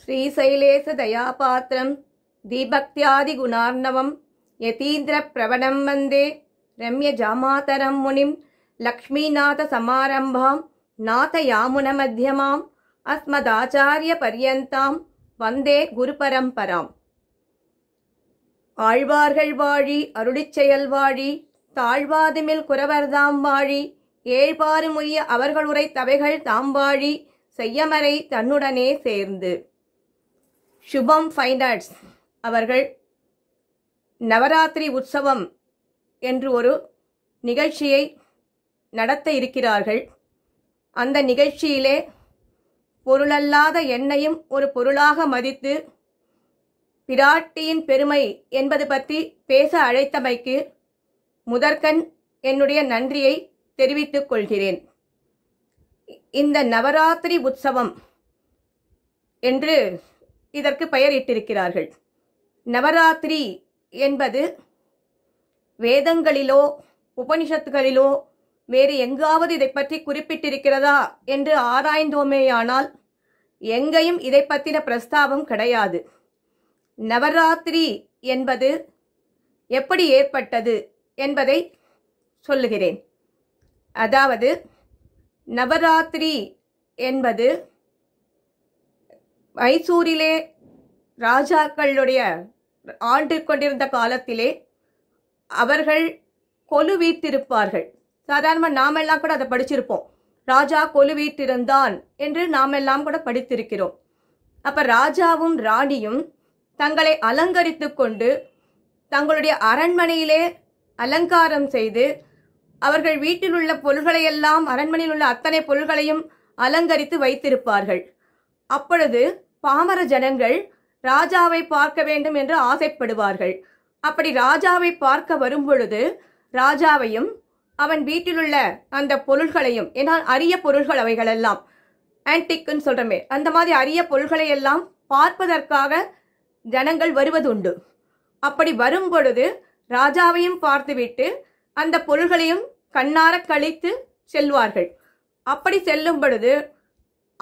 श्रीशैलेशदयापात्रं दीभक्त्यादिगुणार्णवं यतीन्द्रप्रवणं वन्दे रम्यजामातरं मुनिं लक्ष्मीनाथसमारम्भां नाथयामुनमध्यमाम् அஸ்மதாச்சாரிய பரியந்தாம் வந்தே குரு பரம்பராம் ஆழ்வார்கள் வாழி அருளிச்செயல் வாழி தாழ்வாதுமில் குறவர்தாம் வாழி ஏழ்பாறுமுறிய அவர்களுரை தவைகள் தாம் வாழி செய்யமறை தன்னுடனே சேர்ந்து சுபம் ஃபைனார்ட்ஸ் அவர்கள் நவராத்திரி உற்சவம் என்று ஒரு நிகழ்ச்சியை நடத்த இருக்கிறார்கள் அந்த நிகழ்ச்சியிலே பொருளல்லாத என்னையும் ஒரு பொருளாக மதித்து பிராட்டியின் பெருமை என்பது பற்றி பேச அழைத்தமைக்கு முதற்கண் என்னுடைய நன்றியை தெரிவித்துக் கொள்கிறேன் இந்த நவராத்திரி உற்சவம் என்று இதற்கு பெயரிட்டிருக்கிறார்கள் நவராத்திரி என்பது வேதங்களிலோ உபனிஷத்துகளிலோ வேறு எங்காவது இதை பற்றி குறிப்பிட்டிருக்கிறதா என்று ஆராய்ந்தோமேயானால் எங்கேயும் இதை பற்றின பிரஸ்தாபம் கிடையாது நவராத்திரி என்பது எப்படி ஏற்பட்டது என்பதை சொல்லுகிறேன் அதாவது நவராத்திரி என்பது மைசூரிலே ராஜாக்களுடைய ஆண்டு கொண்டிருந்த காலத்திலே அவர்கள் கொலு வீட்டிருப்பார்கள் சாதாரணமாக நாம் எல்லாம் கூட அதை படிச்சிருப்போம் ராஜா கொலு வீட்டிருந்தான் என்று நாம் எல்லாம் கூட படித்திருக்கிறோம் அப்ப ராஜாவும் ராணியும் தங்களை அலங்கரித்து கொண்டு தங்களுடைய அரண்மனையிலே அலங்காரம் செய்து அவர்கள் வீட்டில் உள்ள பொருள்களையெல்லாம் அரண்மனையில் உள்ள அத்தனை பொருள்களையும் அலங்கரித்து வைத்திருப்பார்கள் அப்பொழுது பாமர ஜனங்கள் ராஜாவை பார்க்க வேண்டும் என்று ஆசைப்படுவார்கள் அப்படி ராஜாவை பார்க்க வரும் பொழுது ராஜாவையும் அவன் வீட்டிலுள்ள அந்த பொருள்களையும் ஏன்னால் அரிய பொருள்கள் அவைகளெல்லாம் ஆன்டிக்குன்னு சொல்கிறமே அந்த மாதிரி அரிய பொருள்களை எல்லாம் பார்ப்பதற்காக ஜனங்கள் வருவதுண்டு அப்படி வரும் பொழுது ராஜாவையும் பார்த்துவிட்டு அந்த பொருள்களையும் கண்ணார கழித்து செல்வார்கள் அப்படி செல்லும் பொழுது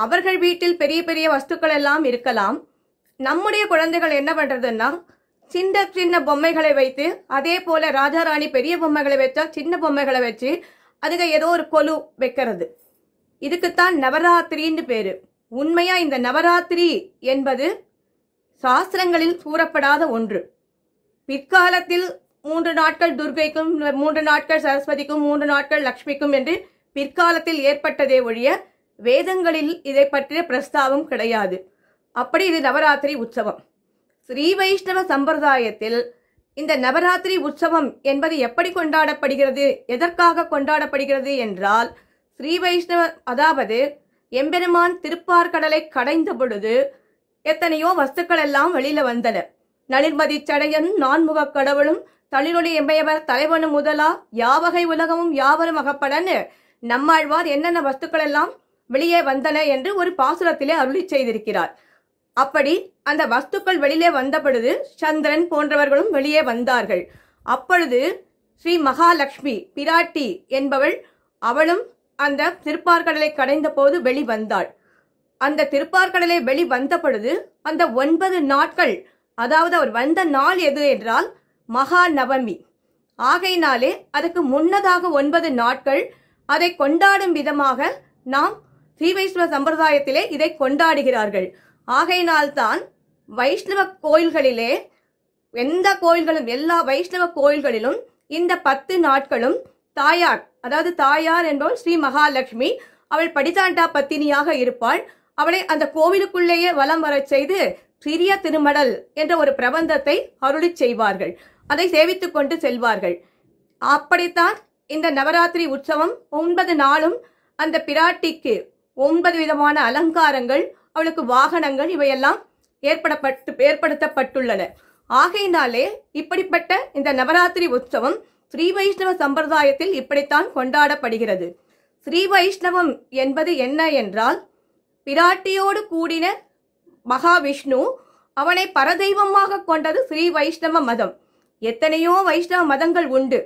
அவர்கள் வீட்டில் பெரிய பெரிய வஸ்துக்கள் எல்லாம் இருக்கலாம் நம்முடைய குழந்தைகள் என்ன பண்ணுறதுன்னா சின்ன சின்ன பொம்மைகளை வைத்து அதே போல ராஜாராணி பெரிய பொம்மைகளை வச்சா சின்ன பொம்மைகளை வச்சு அதுக்கு ஏதோ ஒரு கொலு வைக்கிறது இதுக்குத்தான் நவராத்திரின்னு பேரு உண்மையா இந்த நவராத்திரி என்பது சாஸ்திரங்களில் கூறப்படாத ஒன்று பிற்காலத்தில் மூன்று நாட்கள் துர்கைக்கும் மூன்று நாட்கள் சரஸ்வதிக்கும் மூன்று நாட்கள் லக்ஷ்மிக்கும் என்று பிற்காலத்தில் ஏற்பட்டதே ஒழிய வேதங்களில் இதை பற்றிய பிரஸ்தாவம் கிடையாது அப்படி இது நவராத்திரி உற்சவம் ஸ்ரீ வைஷ்ணவ சம்பிரதாயத்தில் இந்த நவராத்திரி உற்சவம் என்பது எப்படி கொண்டாடப்படுகிறது எதற்காக கொண்டாடப்படுகிறது என்றால் ஸ்ரீ வைஷ்ணவ அதாவது எம்பெருமான் திருப்பார்கடலை கடைந்த பொழுது எத்தனையோ வஸ்துக்கள் எல்லாம் வெளியில வந்தன நளிர்மதி சடையன் நான்முக கடவுளும் தளிரொளி எம்பையவர் தலைவனு முதலா யாவகை உலகமும் யாவரும் அகப்படன்னு நம்மாழ்வார் என்னென்ன வஸ்துக்கள் எல்லாம் வெளியே வந்தன என்று ஒரு பாசுரத்திலே அருளி செய்திருக்கிறார் அப்படி அந்த வஸ்துக்கள் வெளியிலே வந்த பொழுது சந்திரன் போன்றவர்களும் வெளியே வந்தார்கள் அப்பொழுது ஸ்ரீ மகாலட்சுமி பிராட்டி என்பவள் அவளும் அந்த திருப்பார்கடலை கடைந்த போது வெளிவந்தாள் அந்த திருப்பார்கடலை வெளி வந்த பொழுது அந்த ஒன்பது நாட்கள் அதாவது அவர் வந்த நாள் எது என்றால் மகா நவமி ஆகையினாலே அதுக்கு முன்னதாக ஒன்பது நாட்கள் அதை கொண்டாடும் விதமாக நாம் ஸ்ரீவைஷ்ணவ சம்பிரதாயத்திலே இதை கொண்டாடுகிறார்கள் ஆகையினால்தான் வைஷ்ணவ கோயில்களிலே எந்த கோயில்களும் எல்லா வைஷ்ணவ கோயில்களிலும் இந்த பத்து நாட்களும் தாயார் அதாவது தாயார் என்பவள் ஸ்ரீ மகாலட்சுமி அவள் படிதாண்டா பத்தினியாக இருப்பாள் அவளை அந்த கோவிலுக்குள்ளேயே வலம் வரச் செய்து சிறிய திருமடல் என்ற ஒரு பிரபந்தத்தை அருளி செய்வார்கள் அதை சேவித்துக் கொண்டு செல்வார்கள் அப்படித்தான் இந்த நவராத்திரி உற்சவம் ஒன்பது நாளும் அந்த பிராட்டிக்கு ஒன்பது விதமான அலங்காரங்கள் அவளுக்கு வாகனங்கள் இவையெல்லாம் ஏற்படப்பட்டு ஏற்படுத்தப்பட்டுள்ளன ஆகையினாலே இப்படிப்பட்ட இந்த நவராத்திரி உற்சவம் ஸ்ரீ வைஷ்ணவ சம்பிரதாயத்தில் இப்படித்தான் கொண்டாடப்படுகிறது ஸ்ரீ வைஷ்ணவம் என்பது என்ன என்றால் பிராட்டியோடு கூடின மகாவிஷ்ணு அவனை பரதெய்வமாக கொண்டது ஸ்ரீ வைஷ்ணவ மதம் எத்தனையோ வைஷ்ணவ மதங்கள் உண்டு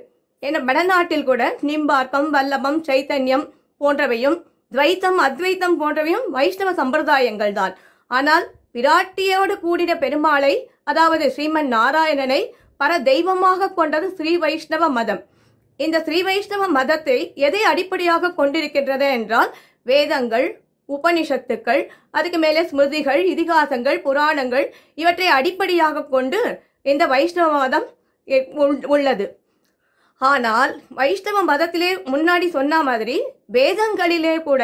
என வடநாட்டில் கூட நிம்பார்க்கம் வல்லபம் சைத்தன்யம் போன்றவையும் துவைத்தம் அத்வைத்தம் போன்றவையும் வைஷ்ணவ சம்பிரதாயங்கள் தான் ஆனால் பிராட்டியோடு கூடின பெருமாளை அதாவது ஸ்ரீமன் நாராயணனை பர தெய்வமாக கொண்டது ஸ்ரீ வைஷ்ணவ மதம் இந்த ஸ்ரீ வைஷ்ணவ மதத்தை எதை அடிப்படையாக கொண்டிருக்கின்றது என்றால் வேதங்கள் உபனிஷத்துக்கள் அதுக்கு மேலே ஸ்மிருதிகள் இதிகாசங்கள் புராணங்கள் இவற்றை அடிப்படையாக கொண்டு இந்த வைஷ்ணவ மதம் உள்ளது ஆனால் வைஷ்ணவ மதத்திலே முன்னாடி சொன்ன மாதிரி வேதங்களிலே கூட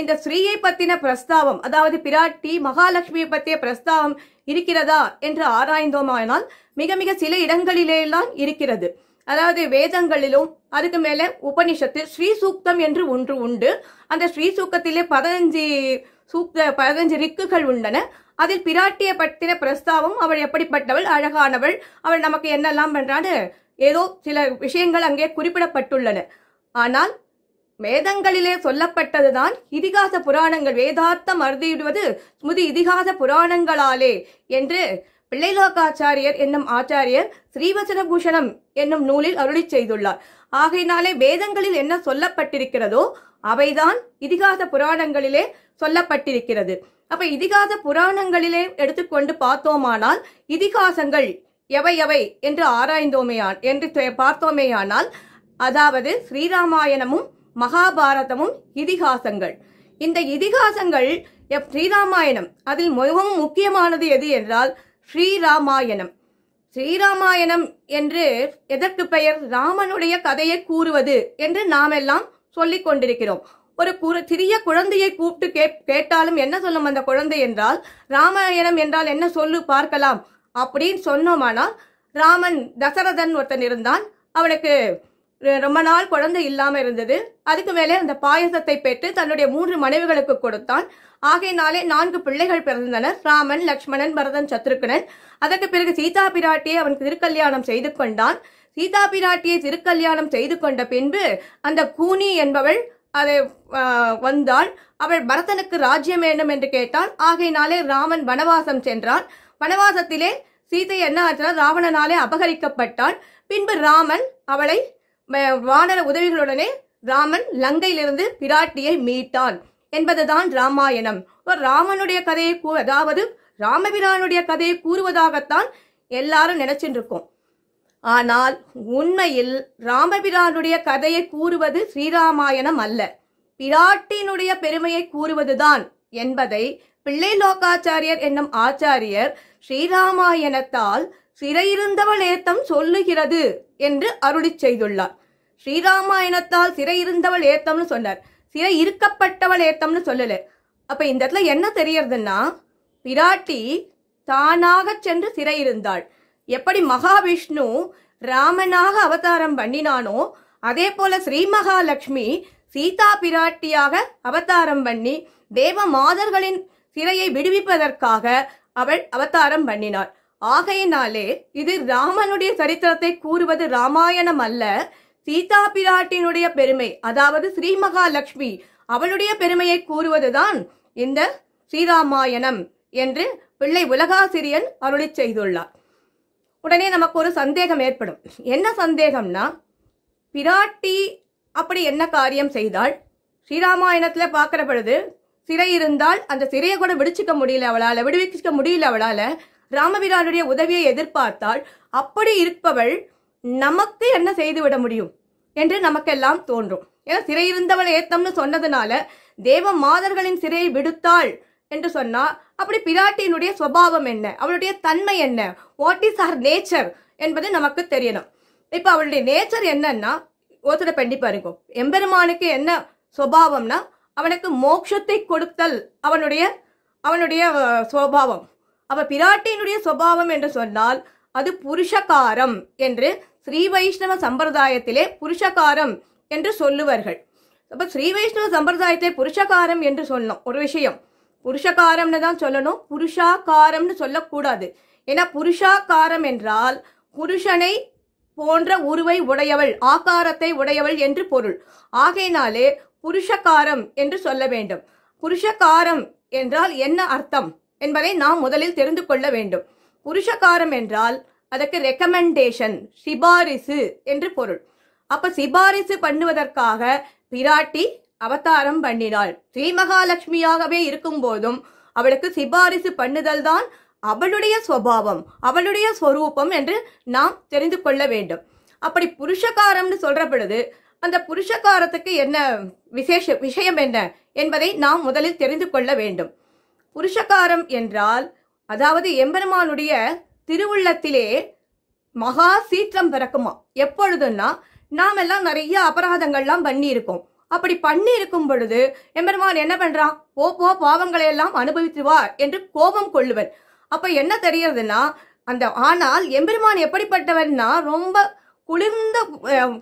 இந்த ஸ்ரீயை பத்தின பிரஸ்தாவம் அதாவது பிராட்டி மகாலட்சுமியை பற்றிய பிரஸ்தாவம் இருக்கிறதா என்று ஆராய்ந்தோமானால் மிக மிக சில இடங்களிலேலாம் இருக்கிறது அதாவது வேதங்களிலும் அதுக்கு மேல உபனிஷத்து ஸ்ரீ சூக்தம் என்று ஒன்று உண்டு அந்த ஸ்ரீ சூக்கத்திலே பதினஞ்சு சூக்த பதினஞ்சு ரிக்குகள் உண்டன அதில் பிராட்டியை பற்றின பிரஸ்தாவம் அவள் எப்படிப்பட்டவள் அழகானவள் அவள் நமக்கு என்னெல்லாம் பண்றான்னு ஏதோ சில விஷயங்கள் அங்கே குறிப்பிடப்பட்டுள்ளன ஆனால் வேதங்களிலே சொல்லப்பட்டதுதான் இதிகாச புராணங்கள் வேதார்த்தம் அறுதியிடுவது ஸ்மிருதி இதிகாச புராணங்களாலே என்று பிள்ளைலோகாச்சாரியர் என்னும் ஆச்சாரியர் ஸ்ரீவசனபூஷணம் என்னும் நூலில் அருளி செய்துள்ளார் ஆகையினாலே வேதங்களில் என்ன சொல்லப்பட்டிருக்கிறதோ அவைதான் இதிகாச புராணங்களிலே சொல்லப்பட்டிருக்கிறது அப்ப இதிகாச புராணங்களிலே எடுத்துக்கொண்டு பார்த்தோமானால் இதிகாசங்கள் எவை எவை என்று ஆராய்ந்தோமேயான் என்று பார்த்தோமேயானால் அதாவது ஸ்ரீராமாயணமும் மகாபாரதமும் இதிகாசங்கள் இந்த இதிகாசங்கள் எப் ஸ்ரீராமாயணம் அதில் மிகவும் முக்கியமானது எது என்றால் ஸ்ரீராமாயணம் ஸ்ரீராமாயணம் என்று எதற்கு பெயர் ராமனுடைய கதையை கூறுவது என்று நாம் எல்லாம் சொல்லிக் கொண்டிருக்கிறோம் ஒரு குறு சிறிய குழந்தையை கூப்பிட்டு கேட்டாலும் என்ன சொல்லும் அந்த குழந்தை என்றால் ராமாயணம் என்றால் என்ன சொல்லு பார்க்கலாம் அப்படின்னு சொன்னோமானா ராமன் தசரதன் ஒருத்தன் இருந்தான் அவனுக்கு ரொம்ப நாள் குழந்தை இல்லாமல் இருந்தது அதுக்கு மேலே அந்த பாயசத்தை பெற்று தன்னுடைய மூன்று மனைவிகளுக்கு கொடுத்தான் ஆகையினாலே நான்கு பிள்ளைகள் பிறந்தனர் ராமன் லக்ஷ்மணன் பரதன் சத்ருக்கணன் அதற்கு பிறகு சீதா பிராட்டியை அவன் திருக்கல்யாணம் செய்து கொண்டான் சீதா பிராட்டியை திருக்கல்யாணம் செய்து கொண்ட பின்பு அந்த கூனி என்பவள் அதை வந்தாள் அவள் பரதனுக்கு ராஜ்யம் வேண்டும் என்று கேட்டான் ஆகையினாலே ராமன் வனவாசம் சென்றான் வனவாசத்திலே சீதை என்ன ஆச்சுனா ராவணனாலே அபகரிக்கப்பட்டான் பின்பு ராமன் அவளை வானர உதவிகளுடனே ராமன் லங்கையிலிருந்து பிராட்டியை மீட்டான் என்பதுதான் ராமாயணம் ராமனுடைய கதையை கூ அதாவது ராமபிரானுடைய கதையை கூறுவதாகத்தான் எல்லாரும் நினைச்சிருக்கோம் ஆனால் உண்மையில் ராமபிரானுடைய கதையை கூறுவது ஸ்ரீராமாயணம் அல்ல பிராட்டியினுடைய பெருமையை கூறுவதுதான் என்பதை பிள்ளை லோகாச்சாரியர் என்னும் ஆச்சாரியர் ஸ்ரீராமாயணத்தால் சிறையிருந்தவள் ஏத்தம் சொல்லுகிறது என்று அருளி செய்துள்ளார் ஸ்ரீராமாயணத்தால் சிறையிருந்தவள் ஏத்தம்னு சொன்னார் சிறை இருக்கப்பட்டவள் ஏத்தம்னு சொல்லல அப்ப இந்த இடத்துல என்ன தெரியறதுன்னா பிராட்டி தானாக சென்று சிறை இருந்தாள் எப்படி மகாவிஷ்ணு ராமனாக அவதாரம் பண்ணினானோ அதே போல ஸ்ரீ மகாலட்சுமி சீதா பிராட்டியாக அவதாரம் பண்ணி தேவ மாதர்களின் சிறையை விடுவிப்பதற்காக அவள் அவதாரம் பண்ணினாள் ஆகையினாலே இது ராமனுடைய சரித்திரத்தை கூறுவது ராமாயணம் அல்ல சீதா பிராட்டினுடைய பெருமை அதாவது ஸ்ரீ மகாலட்சுமி அவளுடைய பெருமையை கூறுவதுதான் இந்த ஸ்ரீராமாயணம் என்று பிள்ளை உலகாசிரியன் அருளி செய்துள்ளார் உடனே நமக்கு ஒரு சந்தேகம் ஏற்படும் என்ன சந்தேகம்னா பிராட்டி அப்படி என்ன காரியம் செய்தாள் ஸ்ரீராமாயணத்தில் பார்க்கிற பொழுது சிறை இருந்தால் அந்த சிறையை கூட விடுச்சிக்க முடியல அவளால விடுவிக்க முடியல அவளால ராமபிரானுடைய உதவியை எதிர்பார்த்தால் அப்படி இருப்பவள் நமக்கு என்ன செய்து விட முடியும் என்று நமக்கெல்லாம் தோன்றும் ஏன்னா சிறை இருந்தவள் ஏத்தம்னு சொன்னதுனால தேவ மாதர்களின் சிறையை விடுத்தாள் என்று சொன்னா அப்படி பிராட்டியினுடைய சுவாவம் என்ன அவளுடைய தன்மை என்ன வாட் இஸ் ஹர் நேச்சர் என்பது நமக்கு தெரியணும் இப்போ அவளுடைய நேச்சர் என்னன்னா ஒருத்தர பெண்டி பாருங்க எம்பெருமானுக்கு என்ன சுவாவம்னா அவனுக்கு மோட்சத்தை கொடுத்தல் அவனுடைய அவனுடைய சுவாவம் அவ பிராட்டியினுடைய சுவாவம் என்று சொன்னால் அது புருஷகாரம் என்று ஸ்ரீ வைஷ்ணவ சம்பிரதாயத்திலே புருஷகாரம் என்று சொல்லுவார்கள் அப்போ ஸ்ரீ வைஷ்ணவ சம்பிரதாயத்தை புருஷகாரம் என்று சொல்லணும் ஒரு விஷயம் புருஷகாரம்னு தான் சொல்லணும் புருஷாகாரம்னு சொல்லக்கூடாது ஏன்னா புருஷாகாரம் என்றால் புருஷனை போன்ற உருவை உடையவள் ஆகாரத்தை உடையவள் என்று பொருள் ஆகையினாலே புருஷகாரம் என்று சொல்ல வேண்டும் புருஷகாரம் என்றால் என்ன அர்த்தம் என்பதை நாம் முதலில் தெரிந்து கொள்ள வேண்டும் புருஷகாரம் என்றால் அதற்கு ரெக்கமெண்டேஷன் சிபாரிசு என்று பொருள் அப்ப சிபாரிசு பண்ணுவதற்காக பிராட்டி அவதாரம் பண்ணினாள் ஸ்ரீமகாலட்சுமியாகவே இருக்கும் போதும் அவளுக்கு சிபாரிசு பண்ணுதல் தான் அவளுடைய சுவாவம் அவளுடைய ஸ்வரூபம் என்று நாம் தெரிந்து கொள்ள வேண்டும் அப்படி புருஷகாரம்னு சொல்ற பொழுது அந்த புருஷகாரத்துக்கு என்ன விசேஷ விஷயம் என்ன என்பதை நாம் முதலில் தெரிந்து கொள்ள வேண்டும் புருஷகாரம் என்றால் அதாவது எம்பெருமானுடைய திருவுள்ளத்திலே மகா சீற்றம் பிறக்குமா எப்பொழுதுன்னா நாம் எல்லாம் நிறைய அபராதங்கள்லாம் பண்ணி இருக்கோம் அப்படி பண்ணி இருக்கும் பொழுது எம்பெருமான் என்ன பண்றான் ஓ பாவங்களை எல்லாம் அனுபவித்து வா என்று கோபம் கொள்ளுவன் அப்ப என்ன தெரியறதுன்னா அந்த ஆனால் எம்பெருமான் எப்படிப்பட்டவன்னா ரொம்ப குளிர்ந்த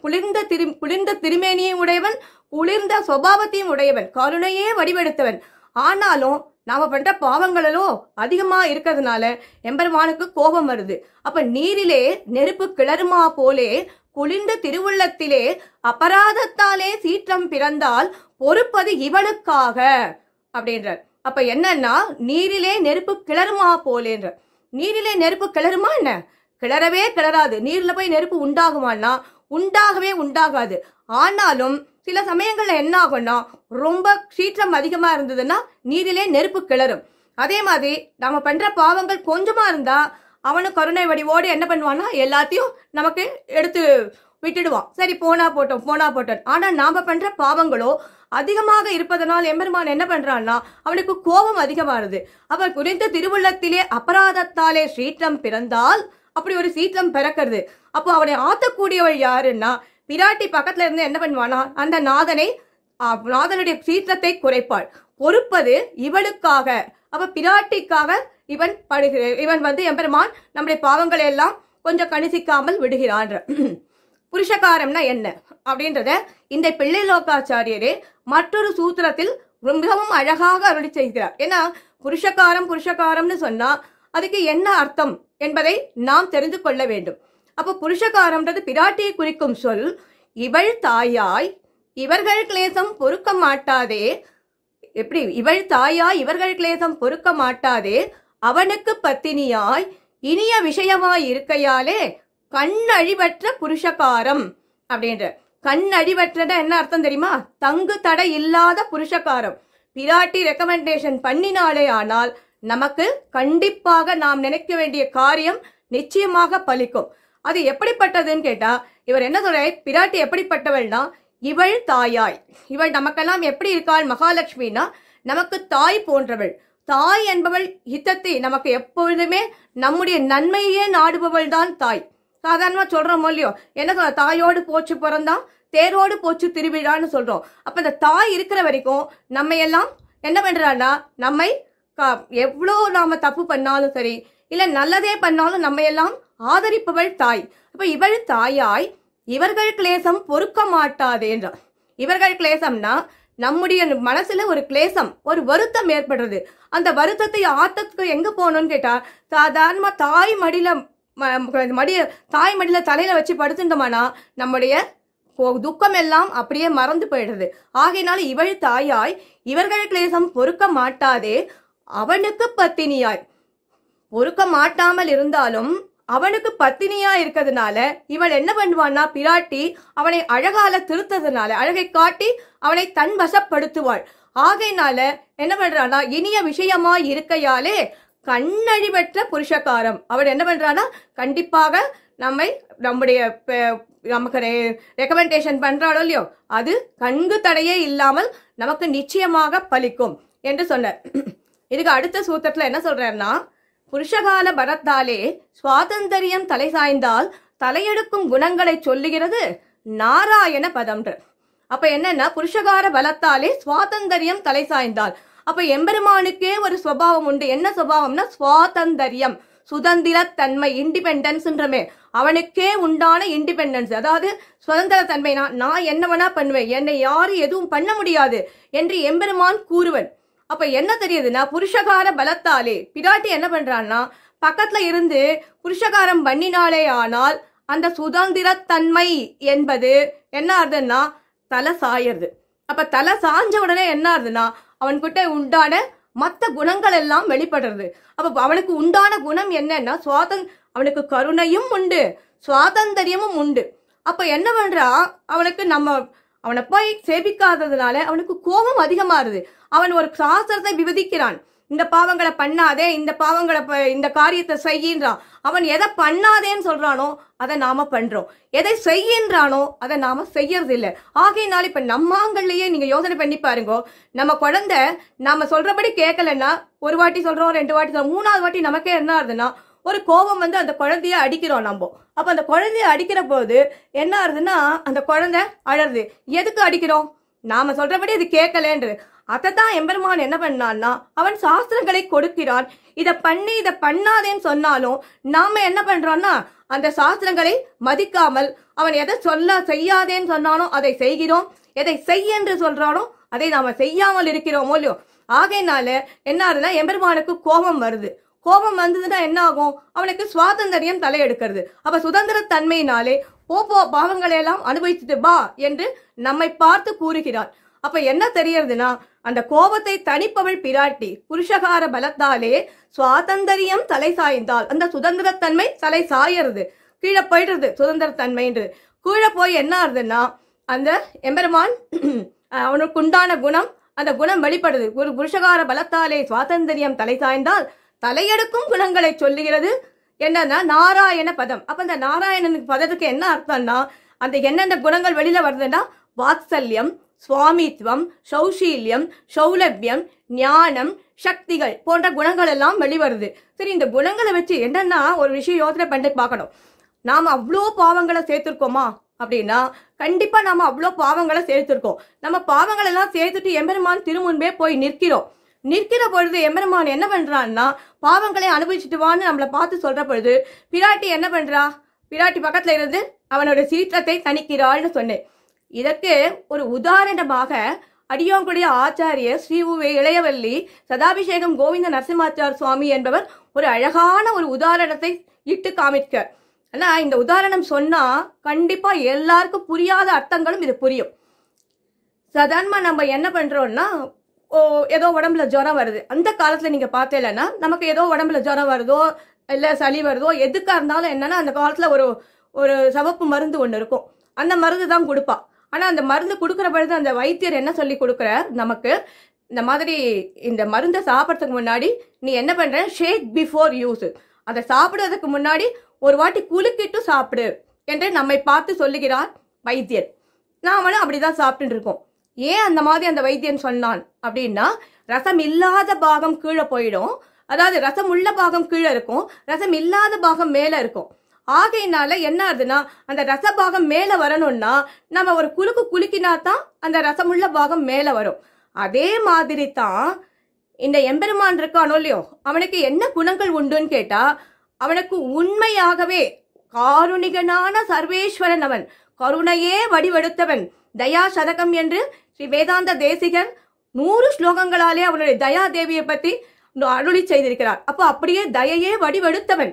குளிர்ந்த திரு குளிர்ந்த திருமேனியை உடையவன் குளிர்ந்த சுபாவத்தையும் உடையவன் கருணையே வடிவெடுத்தவன் ஆனாலும் நாம பண்ற பாவங்களும் அதிகமா இருக்கிறதுனால எம்பெருமானுக்கு கோபம் வருது அப்ப நீரிலே நெருப்பு கிளறுமா போலே குளிர்ந்த திருவுள்ளத்திலே அபராதத்தாலே சீற்றம் பிறந்தால் பொறுப்பது இவனுக்காக அப்படின்றார் அப்ப என்னன்னா நீரிலே நெருப்பு கிளறுமா போலேன்ற நீரிலே நெருப்பு கிளறுமா என்ன கிளறவே கிளறாது நீர்ல போய் நெருப்பு உண்டாகுமான்னா உண்டாகவே உண்டாகாது ஆனாலும் சில சமயங்கள்ல என்ன ஆகும்னா ரொம்ப சீற்றம் அதிகமா இருந்ததுன்னா நீரிலே நெருப்பு கிளறும் அதே மாதிரி நாம பண்ற பாவங்கள் கொஞ்சமா இருந்தா அவனும் கருணை வடிவோடு என்ன பண்ணுவான்னா எல்லாத்தையும் நமக்கு எடுத்து விட்டுடுவான் சரி போனா போட்டோம் போனா போட்டோம் ஆனா நாம பண்ற பாவங்களோ அதிகமாக இருப்பதனால் எம்பெருமான் என்ன பண்றான்னா அவனுக்கு கோபம் அதிகமானது அவர் குறைந்த திருவுள்ளத்திலே அபராதத்தாலே சீற்றம் பிறந்தால் அப்படி ஒரு சீற்றம் பிறக்கிறது அப்போ அவனை ஆத்தக்கூடியவள் யாருன்னா பிராட்டி பக்கத்துல இருந்து என்ன பண்ணுவானா அந்த நாதனை நாதனுடைய சீற்றத்தை குறைப்பாள் பொறுப்பது இவளுக்காக அவ பிராட்டிக்காக இவன் படுகிற இவன் வந்து எம்பெருமான் நம்முடைய பாவங்களை எல்லாம் கொஞ்சம் கணிசிக்காமல் விடுகிறான் புருஷகாரம்னா என்ன அப்படின்றத இந்த பிள்ளை லோகாச்சாரியரே மற்றொரு சூத்திரத்தில் மிகவும் அழகாக அருளி செய்கிறார் ஏன்னா புருஷகாரம் புருஷகாரம்னு சொன்னா அதுக்கு என்ன அர்த்தம் என்பதை நாம் தெரிந்து கொள்ள வேண்டும் அப்போ புருஷகாரம்ன்றது பிராட்டியை குறிக்கும் சொல் இவள் தாயாய் இவர்கள் கிளேசம் பொறுக்க மாட்டாதே எப்படி இவள் தாயாய் இவர்கள் கிளேசம் பொறுக்க மாட்டாதே அவனுக்கு பத்தினியாய் இனிய விஷயமாய் இருக்கையாலே கண்ணழிவற்ற புருஷகாரம் அப்படின்ற கண்ணடிவற்றன என்ன அர்த்தம் தெரியுமா தங்கு தடை இல்லாத புருஷகாரம் பிராட்டி ரெக்கமெண்டேஷன் பண்ணினாலே ஆனால் நமக்கு கண்டிப்பாக நாம் நினைக்க வேண்டிய காரியம் நிச்சயமாக பலிக்கும் அது எப்படிப்பட்டதுன்னு கேட்டா இவர் என்ன சொல்ற பிராட்டி எப்படிப்பட்டவள்னா இவள் தாயாய் இவள் நமக்கெல்லாம் எப்படி இருக்காள் மகாலட்சுமினா நமக்கு தாய் போன்றவள் தாய் என்பவள் ஹித்தத்தை நமக்கு எப்பொழுதுமே நம்முடைய நன்மையே நாடுபவள் தான் தாய் சாதாரணமாக சொல்றோம் இல்லையோ என்ன சொல்ற தாயோடு போச்சு பிறந்தான் தேரோடு போச்சு திருவிழான்னு சொல்கிறோம் அப்போ இந்த தாய் இருக்கிற வரைக்கும் நம்ம எல்லாம் என்ன பண்ணுறான்னா நம்மை எவ்வளோ நாம தப்பு பண்ணாலும் சரி இல்லை நல்லதே பண்ணாலும் நம்ம எல்லாம் ஆதரிப்பவள் தாய் அப்ப இவள் தாயாய் இவர்கள் கிளேசம் பொறுக்க மாட்டாதே என்றார் இவர்கள் கிளேசம்னா நம்முடைய மனசுல ஒரு கிளேசம் ஒரு வருத்தம் ஏற்படுறது அந்த வருத்தத்தை ஆத்தத்துக்கு எங்க போகணும்னு கேட்டா சாதாரணமா தாய் மடியில மடிய தாய் மடியில தலையில வச்சு படுத்துட்டோம்னா நம்முடைய துக்கம் எல்லாம் அப்படியே மறந்து போயிடுறது ஆகையினால இவள் தாயாய் இவர்கள் கிளேசம் பொறுக்க மாட்டாதே அவனுக்கு பத்தினியாய் பொறுக்க மாட்டாமல் இருந்தாலும் அவனுக்கு பத்தினியா இருக்கிறதுனால இவன் என்ன பண்ணுவான்னா பிராட்டி அவனை அழகால திருத்ததுனால அழகை காட்டி அவனை தன் வசப்படுத்துவாள் ஆகையினால என்ன பண்றானா இனிய விஷயமா இருக்கையாலே கண்ணழிவற்ற புருஷகாரம் அவன் என்ன பண்றானா கண்டிப்பாக நம்மை நம்முடைய நமக்கு ரெக்கமெண்டேஷன் பண்றாளோ இல்லையோ அது கண்கு தடையே இல்லாமல் நமக்கு நிச்சயமாக பலிக்கும் என்று சொன்னார் இதுக்கு அடுத்த சூத்திரத்துல என்ன சொல்றாருன்னா புருஷகால பரத்தாலே சுவாதந்தரியம் தலை சாய்ந்தால் தலையெடுக்கும் குணங்களை சொல்லுகிறது நாராயண பதம்ன்று அப்ப என்னன்னா புருஷகார பலத்தாலே சுவாதந்தரியம் தலை சாய்ந்தால் அப்ப எம்பெருமானுக்கே ஒரு சுவாவம் உண்டு என்ன சுவாவம்னா சுவாதந்தரியம் சுதந்திரத்தன்மை இண்டிபெண்டன்ஸ்ன்றமே அவனுக்கே உண்டான இண்டிபெண்டன்ஸ் அதாவது சுதந்திர நான் நான் என்ன வேணா பண்ணுவேன் என்னை யாரும் எதுவும் பண்ண முடியாது என்று எம்பெருமான் கூறுவன் அப்ப என்ன தெரியுதுன்னா புருஷகார பலத்தாலே பிராட்டி என்ன பண்றான்னா பக்கத்துல இருந்து புருஷகாரம் பண்ணினாலே ஆனால் அந்த சுதந்திரத்தன்மை என்பது என்ன ஆகுதுன்னா தலை சாயறது அப்ப தலை சாஞ்ச உடனே என்ன ஆகுதுன்னா அவன்கிட்ட உண்டான மற்ற குணங்கள் எல்லாம் வெளிப்படுறது அப்ப அவனுக்கு உண்டான குணம் என்னன்னா சுவாதன் அவனுக்கு கருணையும் உண்டு சுவாதந்தரியமும் உண்டு அப்ப என்ன பண்றா அவனுக்கு நம்ம அவனை போய் சேவிக்காததுனால அவனுக்கு கோபம் அதிகமாறுது அவன் ஒரு சாஸ்திரத்தை விவதிக்கிறான் இந்த பாவங்களை பண்ணாதே இந்த பாவங்களை இந்த காரியத்தை செய்யின்றான் அவன் எதை பண்ணாதேன்னு சொல்றானோ அதை நாம பண்றோம் எதை செய்யின்றானோ அதை நாம செய்யறது இல்லை ஆகையினால இப்ப நம்மாங்கள்லயே நீங்க யோசனை பண்ணி பாருங்க நம்ம குழந்தை நாம சொல்றபடி கேட்கலன்னா ஒரு வாட்டி சொல்றோம் ரெண்டு வாட்டி சொல்றோம் மூணாவது வாட்டி நமக்கே என்ன ஆகுதுன்னா ஒரு கோபம் வந்து அந்த குழந்தைய அடிக்கிறோம் நம்ம அப்போ அந்த குழந்தைய அடிக்கிற போது என்ன ஆகுதுன்னா அந்த குழந்தை அழருது எதுக்கு அடிக்கிறோம் நாம சொல்றபடி இது கேட்கலன்றது அதை தான் எம்பெருமான் என்ன பண்ணான்னா அவன் சாஸ்திரங்களை கொடுக்கிறான் இதை பண்ணி இதை பண்ணாதேன்னு சொன்னாலும் நாம என்ன பண்றோம்னா அந்த சாஸ்திரங்களை மதிக்காமல் அவன் எதை சொல்ல செய்யாதேன்னு சொன்னாலும் அதை செய்கிறோம் எதை செய் என்று சொல்றானோ அதை நாம செய்யாமல் இருக்கிறோமோ இல்லையோ ஆகையினால என்ன ஆகுதுன்னா எம்பெருமானுக்கு கோபம் வருது கோபம் வந்ததுன்னா என்ன ஆகும் அவனுக்கு சுவாதந்திரியம் தலையெடுக்கிறது அப்ப சுதந்திர தன்மையினாலே போ பாவங்களை எல்லாம் அனுபவிச்சுட்டு பா என்று நம்மை பார்த்து கூறுகிறார் அப்ப என்ன தெரியறதுன்னா அந்த கோபத்தை தனிப்பவள் பிராட்டி புருஷகார பலத்தாலே சுவாதந்தரியம் தலை சாய்ந்தால் அந்த சுதந்திரத்தன்மை தலை சாயறது கீழே போயிடுறது என்று கீழே போய் என்ன ஆகுதுன்னா அந்த எம்பெருமான் அவனுக்கு உண்டான குணம் அந்த குணம் வெளிப்படுது ஒரு புருஷகார பலத்தாலே சுவாதந்தரியம் தலை சாய்ந்தால் தலையெடுக்கும் குணங்களை சொல்லுகிறது என்னன்னா நாராயண பதம் அப்ப இந்த நாராயணனுக்கு பதத்துக்கு என்ன அர்த்தம்னா அந்த என்னென்ன குணங்கள் வெளியில வருதுன்னா வாத்சல்யம் சுவாமித்வம் சௌசீல்யம் சௌலபியம் ஞானம் சக்திகள் போன்ற குணங்கள் எல்லாம் வெளிவருது சரி இந்த குணங்களை வச்சு என்னன்னா ஒரு விஷயம் யோசனை பண்ணி பார்க்கணும் நாம் அவ்வளோ பாவங்களை சேர்த்துருக்கோமா அப்படின்னா கண்டிப்பாக நாம அவ்வளோ பாவங்களை சேர்த்துருக்கோம் நம்ம பாவங்கள் எல்லாம் சேர்த்துட்டு எம்பெருமான் திருமுன்பே போய் நிற்கிறோம் நிற்கிற பொழுது எம்பெருமான் என்ன பண்றான்னா பாவங்களை அனுபவிச்சுட்டு வான்னு நம்மளை பார்த்து சொல்ற பொழுது பிராட்டி என்ன பண்றா பிராட்டி பக்கத்துல இருந்து அவனோட சீற்றத்தை தணிக்கிறாள்னு சொன்னேன் இதற்கு ஒரு உதாரணமாக அடியோங்குடைய ஆச்சாரியர் ஸ்ரீ உவே இளையவல்லி சதாபிஷேகம் கோவிந்த நரசிம்மாச்சார் சுவாமி என்பவர் ஒரு அழகான ஒரு உதாரணத்தை இட்டு காமிக்க ஆனா இந்த உதாரணம் சொன்னா கண்டிப்பா எல்லாருக்கும் புரியாத அர்த்தங்களும் இது புரியும் சாதாரணமா நம்ம என்ன பண்றோம்னா ஏதோ உடம்புல ஜுரம் வருது அந்த காலத்துல நீங்க பார்த்தேலன்னா நமக்கு ஏதோ உடம்புல ஜுரம் வருதோ இல்லை சளி வருதோ எதுக்காக இருந்தாலும் என்னன்னா அந்த காலத்துல ஒரு ஒரு சவப்பு மருந்து ஒன்று இருக்கும் அந்த மருந்து தான் கொடுப்பா ஆனால் அந்த மருந்து கொடுக்குற பொழுது அந்த வைத்தியர் என்ன சொல்லி கொடுக்குற நமக்கு இந்த மாதிரி இந்த மருந்தை சாப்பிட்றதுக்கு முன்னாடி நீ என்ன பண்ணுற ஷேக் பிஃபோர் யூஸ் அதை சாப்பிடுறதுக்கு முன்னாடி ஒரு வாட்டி குலுக்கிட்டு சாப்பிடு என்று நம்மை பார்த்து சொல்லுகிறார் வைத்தியர் நாமளும் அப்படி தான் இருக்கோம் ஏன் அந்த மாதிரி அந்த வைத்தியன் சொன்னான் அப்படின்னா ரசம் இல்லாத பாகம் கீழே போயிடும் அதாவது ரசம் உள்ள பாகம் கீழே இருக்கும் ரசம் இல்லாத பாகம் மேலே இருக்கும் ஆகையினால என்ன ஆகுதுன்னா அந்த ரச பாகம் மேலே வரணும்னா நம்ம ஒரு குலுக்கு குலுக்கினா தான் அந்த ரசம் உள்ள பாகம் மேலே வரும் அதே மாதிரி தான் இந்த எம்பெருமான் இருக்கானோ இல்லையோ அவனுக்கு என்ன குணங்கள் உண்டுன்னு கேட்டா அவனுக்கு உண்மையாகவே காருணிகனான சர்வேஸ்வரன் அவன் கருணையே வடிவெடுத்தவன் தயா சதகம் என்று ஸ்ரீ வேதாந்த தேசிகன் நூறு ஸ்லோகங்களாலே அவனுடைய தயா தேவியை பற்றி அருளி செய்திருக்கிறார் அப்போ அப்படியே தயையே வடிவெடுத்தவன்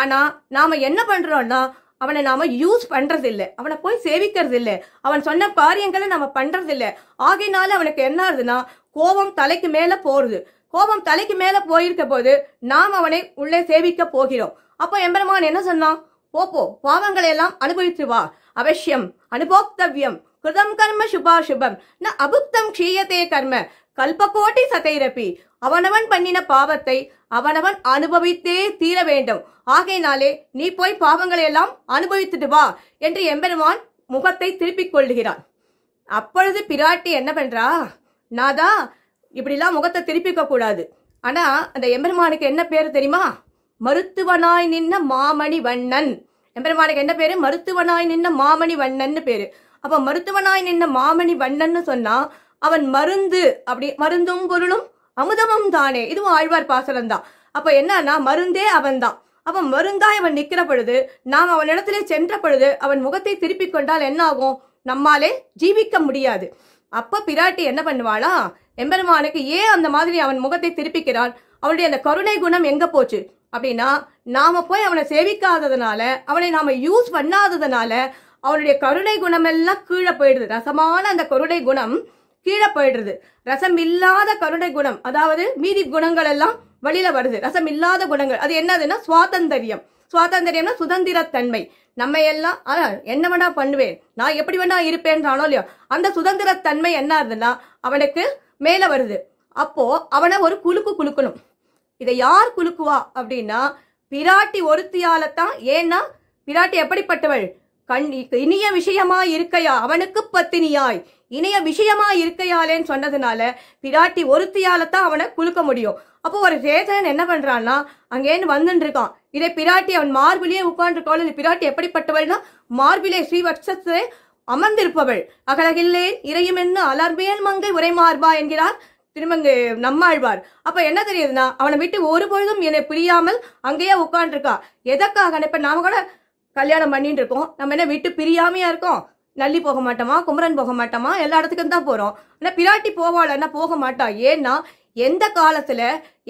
ஆனா நாம என்ன பண்றோம்னா அவனை நாம யூஸ் பண்றது இல்லை அவனை போய் சேவிக்கிறது இல்லை அவன் சொன்ன காரியங்களை நாம பண்றது இல்லை ஆகையினால அவனுக்கு என்ன ஆகுதுன்னா கோபம் தலைக்கு மேல போறது கோபம் தலைக்கு மேல போயிருக்க போது நாம் அவனை உள்ளே சேவிக்க போகிறோம் அப்போ எம்பெருமான் என்ன சொன்னான் ஓப்போ பாவங்களை எல்லாம் அனுபவித்து வா அவசியம் அனுபோக்தவியம் கிருதம் கர்ம சுபாஷுபம் ந அபுப்தம் க்ஷீயத்தே கர்ம கல்பகோட்டி சதைரப்பி அவனவன் பண்ணின பாவத்தை அவனவன் அனுபவித்தே தீர வேண்டும் ஆகையினாலே நீ போய் பாவங்களை எல்லாம் அனுபவித்துட்டு வா என்று எம்பெருமான் முகத்தை திருப்பிக் கொள்கிறான் அப்பொழுது பிராட்டி என்ன பண்றா நாதா இப்படிலாம் முகத்தை திருப்பிக்க கூடாது ஆனா அந்த எம்பெருமானுக்கு என்ன பேரு தெரியுமா மருத்துவனாய் நின்ன மாமணி வண்ணன் எம்பெருமானுக்கு என்ன பேரு மருத்துவனாய் நின்ன மாமணி வண்ணன் பேரு அப்ப மருத்துவனாய் நின்ன மாமணி வண்ணன்னு சொன்னா அவன் மருந்து அப்படி மருந்தும் பொருளும் அமுதமும் தானே இதுவும் ஆழ்வார் பாசனம் தான் அப்ப என்னன்னா மருந்தே அவன் தான் அப்ப மருந்தா அவன் நிக்கிற பொழுது நாம் அவன் அவனிடத்திலே சென்ற பொழுது அவன் முகத்தை திருப்பிக் கொண்டால் என்ன ஆகும் நம்மாலே ஜீவிக்க முடியாது அப்ப பிராட்டி என்ன பண்ணுவாளா எம்பெருமானுக்கு ஏன் அந்த மாதிரி அவன் முகத்தை திருப்பிக்கிறான் அவனுடைய அந்த கருணை குணம் எங்க போச்சு அப்படின்னா நாம போய் அவனை சேவிக்காததுனால அவனை நாம யூஸ் பண்ணாததுனால அவனுடைய கருணை குணம் எல்லாம் கீழே போயிடுது ரசமான அந்த கருணை குணம் கீழே போயிடுறது ரசம் இல்லாத கருணை குணம் அதாவது மீதி குணங்கள் எல்லாம் வெளியில வருது ரசம் இல்லாத குணங்கள் அது என்னதுன்னா சுவாதந்தரியம் சுவாதந்தரியம்னா சுதந்திரத்தன்மை நம்ம எல்லாம் என்ன வேணா பண்ணுவேன் நான் எப்படி வேணா இருப்பேன்றானோ இல்லையோ அந்த சுதந்திரத்தன்மை என்ன ஆகுதுன்னா அவனுக்கு மேல வருது அப்போ அவனை ஒரு குலுக்கு குலுக்கணும் இதை யார் குலுக்குவா அப்படின்னா பிராட்டி ஒருத்தியால தான் ஏன்னா பிராட்டி எப்படிப்பட்டவள் கண் இனிய விஷயமா இருக்கையா அவனுக்கு பத்தினியாய் இனிய விஷயமா இருக்கையாலேன்னு சொன்னதுனால பிராட்டி ஒருத்தியால தான் அவனை குலுக்க முடியும் அப்போ ஒரு சேதன் என்ன பண்றான்னா அங்கேன்னு வந்துட்டு இருக்கான் இதே பிராட்டி அவன் மார்பிலேயே உட்கார்ந்துருக்கோள் இந்த பிராட்டி எப்படிப்பட்டவள்னா மார்பிலே ஸ்ரீவத்சத்திலே அமர்ந்திருப்பவள் அகலகில்லே இறையும் இறையுமென்னு அலர்வேன் மங்கை உரைமார்பா என்கிறார் திரும்பங்கு நம்மாழ்வார் அப்ப என்ன தெரியுதுன்னா அவனை விட்டு ஒரு பொழுதும் என்னை பிரியாமல் அங்கேயே உட்காந்துருக்கா எதற்காக இப்ப நாம கூட கல்யாணம் பண்ணிட்டு இருக்கோம் நம்ம என்ன விட்டு பிரியாமையா இருக்கோம் நல்லி போக மாட்டோமா குமரன் போக மாட்டோமா எல்லா இடத்துக்கும் தான் போறோம் ஆனா பிராட்டி போவாளன்னா போக மாட்டா ஏன்னா எந்த காலத்துல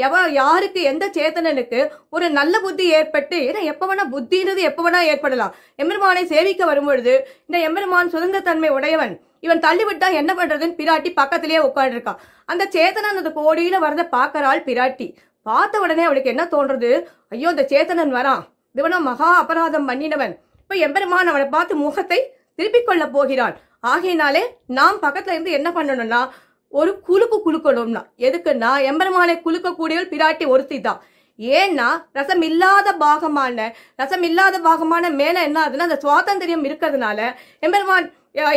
எவ யாருக்கு எந்த சேத்தனனுக்கு ஒரு நல்ல புத்தி ஏற்பட்டு ஏன்னா எப்ப வேணா புத்தின்றது எப்ப வேணா ஏற்படலாம் எம்பெருமானை சேவிக்க வரும்பொழுது இந்த எம்பெருமான் சுதந்திரத்தன்மை உடையவன் இவன் தள்ளிவிட்டா என்ன பண்றதுன்னு பிராட்டி பக்கத்திலேயே உட்காந்துருக்கான் அந்த சேத்தனன் அந்த கோடியில வரத பாக்கறாள் பிராட்டி பார்த்த உடனே அவளுக்கு என்ன தோன்றது ஐயோ இந்த சேத்தனன் வரான் இவனும் மகா அபராதம் பண்ணினவன் இப்ப எம்பெருமான் அவனை பார்த்து முகத்தை திருப்பிக் கொள்ள போகிறான் ஆகையினாலே நாம் பக்கத்துல இருந்து என்ன பண்ணணும்னா ஒரு குலுக்கு குலுக்கணும்னா எதுக்குன்னா எம்பெருமானை குலுக்கக்கூடிய பிராட்டி ஒருத்தி தான் ஏன்னா ரசம் இல்லாத பாகமான ரசம் இல்லாத பாகமான மேல என்ன ஆகுதுன்னா அந்த சுவாதந்திரியம் இருக்கிறதுனால எம்பெருமான்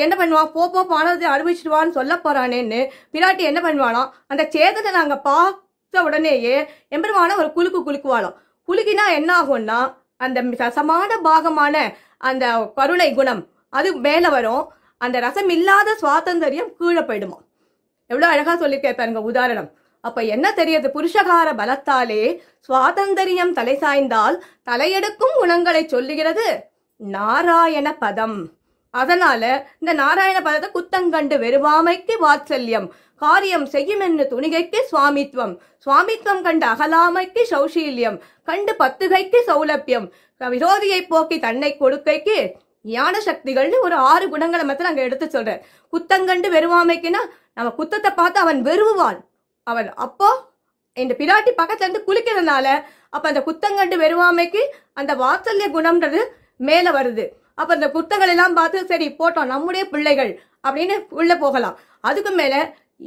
என்ன பண்ணுவான் போ போ பானத்தை அனுபவிச்சிடுவான்னு சொல்ல போறானேன்னு பிராட்டி என்ன பண்ணுவானா அந்த சேதத்தை நாங்க பார்த்த உடனேயே எம்பெருமான ஒரு குலுக்கு குலுக்குவானோம் குலுக்கினா என்ன ஆகும்னா அந்த ரசமான பாகமான அந்த கருணை குணம் அது மேல வரும் அந்த ரசம் இல்லாத சுவாதந்தரியம் கீழே போயிடுமா எவ்வளவு அழகா சொல்லியிருக்கேன் பாருங்க உதாரணம் அப்ப என்ன தெரியுது புருஷகார பலத்தாலே சுவாதந்தரியம் தலை சாய்ந்தால் தலையெடுக்கும் குணங்களை சொல்லுகிறது நாராயண பதம் அதனால இந்த நாராயண பதத்தை குத்தங்கண்டு வெறுவாமைக்கு வாத்சல்யம் காரியம் செய்யுமென்னு துணிகைக்கு சுவாமித்வம் சுவாமித்வம் கண்டு அகலாமைக்கு சௌசீல்யம் கண்டு பத்துகைக்கு சௌலபியம் விரோதியை போக்கி தன்னை கொடுக்கைக்கு ஞான சக்திகள்னு ஒரு ஆறு குணங்களை மட்டும் நாங்கள் எடுத்து சொல்றேன் குத்தங்கண்டு வெறுவாமைக்குன்னா நம்ம குத்தத்தை பார்த்து அவன் வெறுவான் அவன் அப்போ இந்த பிராட்டி பக்கத்துல இருந்து குளிக்கிறதுனால அப்ப அந்த குத்தங்கண்டு வெறுவாமைக்கு அந்த வாத்சல்ய குணம்ன்றது மேல வருது அப்ப இந்த குத்தங்கள் எல்லாம் பார்த்து சரி போட்டோம் நம்முடைய பிள்ளைகள் அப்படின்னு உள்ள போகலாம் அதுக்கு மேல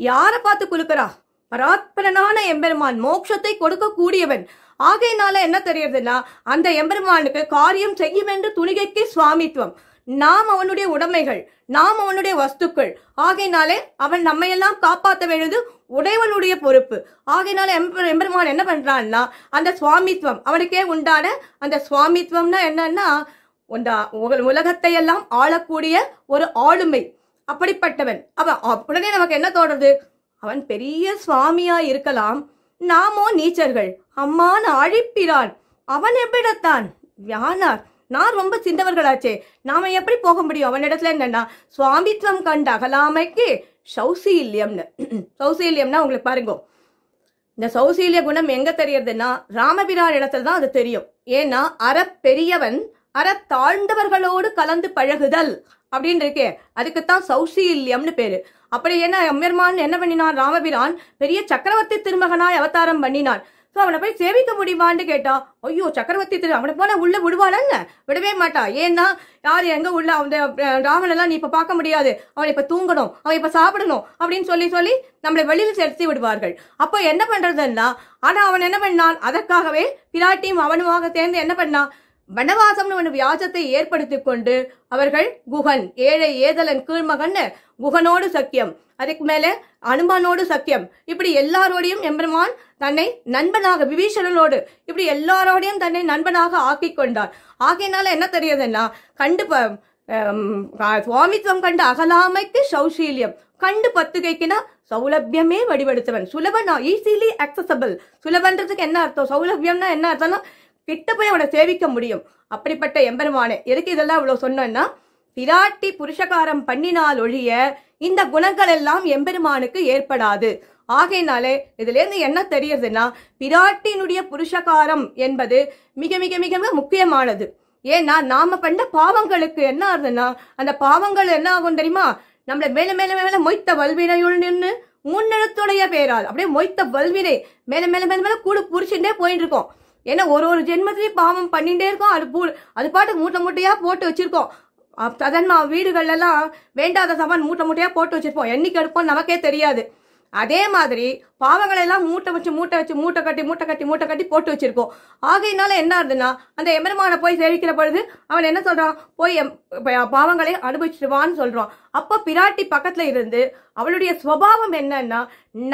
யாரை பார்த்து குலுக்கறா பராத்பரனான எம்பெருமான் மோட்சத்தை கொடுக்கக்கூடியவன் ஆகையினால என்ன தெரியறதுன்னா அந்த எம்பெருமானுக்கு காரியம் செய்யும் என்று துணிகைக்கு சுவாமித்துவம் நாம் அவனுடைய உடைமைகள் நாம் அவனுடைய வஸ்துக்கள் ஆகையினாலே அவன் நம்மையெல்லாம் காப்பாற்ற வேண்டியது உடையவனுடைய பொறுப்பு ஆகையினால எம்பெருமான் என்ன பண்றான்னா அந்த சுவாமித்துவம் அவனுக்கே உண்டான அந்த சுவாமித்துவம்னா என்னன்னா உலகத்தையெல்லாம் ஆளக்கூடிய ஒரு ஆளுமை அப்படிப்பட்டவன் அவன் உடனே நமக்கு என்ன தோன்றது அவன் பெரிய சுவாமியா இருக்கலாம் நாமோ நீச்சர்கள் அம்மான் அழிப்பிறான் அவன் எப்படித்தான் யானார் நான் ரொம்ப சிந்தவர்களாச்சே நாம எப்படி போக முடியும் அவன் இடத்துல என்னன்னா சுவாமித்வம் கண்ட அகலாமைக்கு சௌசீல்யம்னு சௌசீல்யம்னா உங்களுக்கு பாருங்க இந்த சௌசீல்ய குணம் எங்க தெரியறதுன்னா ராமபிரான் இடத்துல தான் அது தெரியும் ஏன்னா அற பெரியவன் அற தாழ்ந்தவர்களோடு கலந்து பழகுதல் அப்படின்னு இருக்கே அதுக்குத்தான் சௌசீல்யம்னு பேரு அப்படி என்ன அம்மர்மான் என்ன பண்ணினான் ராமபிரான் பெரிய சக்கரவர்த்தி திருமகனாய் அவதாரம் பண்ணினான் ஸோ அவனை போய் சேவிக்க முடியுமான்னு கேட்டா ஐயோ சக்கரவர்த்தி திரு அவனை போல உள்ள விடுவானுங்க விடவே மாட்டா ஏன்னா யார் எங்க உள்ள அந்த ராமனெல்லாம் நீ இப்ப பார்க்க முடியாது அவன் இப்ப தூங்கணும் அவன் இப்ப சாப்பிடணும் அப்படின்னு சொல்லி சொல்லி நம்மளை வெளியில் செலுத்தி விடுவார்கள் அப்போ என்ன பண்றதுன்னா ஆனா அவன் என்ன பண்ணான் அதற்காகவே பிராட்டியும் அவனுமாக சேர்ந்து என்ன பண்ணான் வனவாசம் என்ற வியாசத்தை ஏற்படுத்தி கொண்டு அவர்கள் குகன் ஏழை ஏதலன் கீழ்மகன் குகனோடு சக்கியம் அதுக்கு மேலே அனுமானோடு சத்தியம் இப்படி எல்லாரோடையும் எம்பெருமான் தன்னை நண்பனாக விபீஷணனோடு இப்படி எல்லாரோடையும் தன்னை நண்பனாக ஆக்கி கொண்டார் ஆகையினால என்ன தெரியுதுன்னா கண்டு சுவாமித்துவம் கண்டு அகலாமைக்கு சௌசீல்யம் கண்டு பத்துகைக்குன்னா சௌலபியமே வடிவெடுத்தவன் சுலபனா ஈஸிலி அக்சசபிள் சுலபன்றதுக்கு என்ன அர்த்தம் சௌலபியம்னா என்ன அர்த்தம்னா கிட்ட போய் அவனை சேவிக்க முடியும் அப்படிப்பட்ட எம்பெருமானே எதுக்கு இதெல்லாம் இவ்வளோ சொன்னோன்னா பிராட்டி புருஷகாரம் பண்ணினால் ஒழிய இந்த குணங்கள் எல்லாம் எம்பெருமானுக்கு ஏற்படாது ஆகையினாலே இதுலேருந்து என்ன தெரியுதுன்னா பிராட்டியினுடைய புருஷகாரம் என்பது மிக மிக மிக மிக முக்கியமானது ஏன்னா நாம பண்ண பாவங்களுக்கு என்ன ஆகுதுன்னா அந்த பாவங்கள் என்ன ஆகும் தெரியுமா நம்மளை மேல மேல மேல மொய்த்த வல்வினையுள் நின்று முன்னெழுத்துடைய பேரால் அப்படியே மொய்த்த வல்வினை மேல மேல மேல மேல கூடு புரிச்சுட்டே போயிட்டு இருக்கோம் ஏன்னா ஒரு ஒரு ஜென்மத்திலையும் பாவம் பண்ணிகிட்டே இருக்கோம் அது பூ அது பாட்டு மூட்டை மூட்டையாக போட்டு வச்சுருக்கோம் அதன்மா வீடுகள்லாம் வேண்டாத சாமான் மூட்டை மூட்டையாக போட்டு வச்சுருப்போம் என்னைக்கு எடுப்போம் நமக்கே தெரியாது அதே மாதிரி பாவங்களை எல்லாம் மூட்டை வச்சு மூட்டை வச்சு மூட்டை கட்டி மூட்டை கட்டி மூட்டை கட்டி போட்டு வச்சிருக்கோம் ஆகையினால என்ன ஆகுதுன்னா அந்த எமருமானை போய் சேவிக்கிற பொழுது அவன் என்ன சொல்றான் போய் பாவங்களை அனுபவிச்சிருவான்னு சொல்றான் அப்ப பிராட்டி பக்கத்துல இருந்து அவளுடைய சுவாவம் என்னன்னா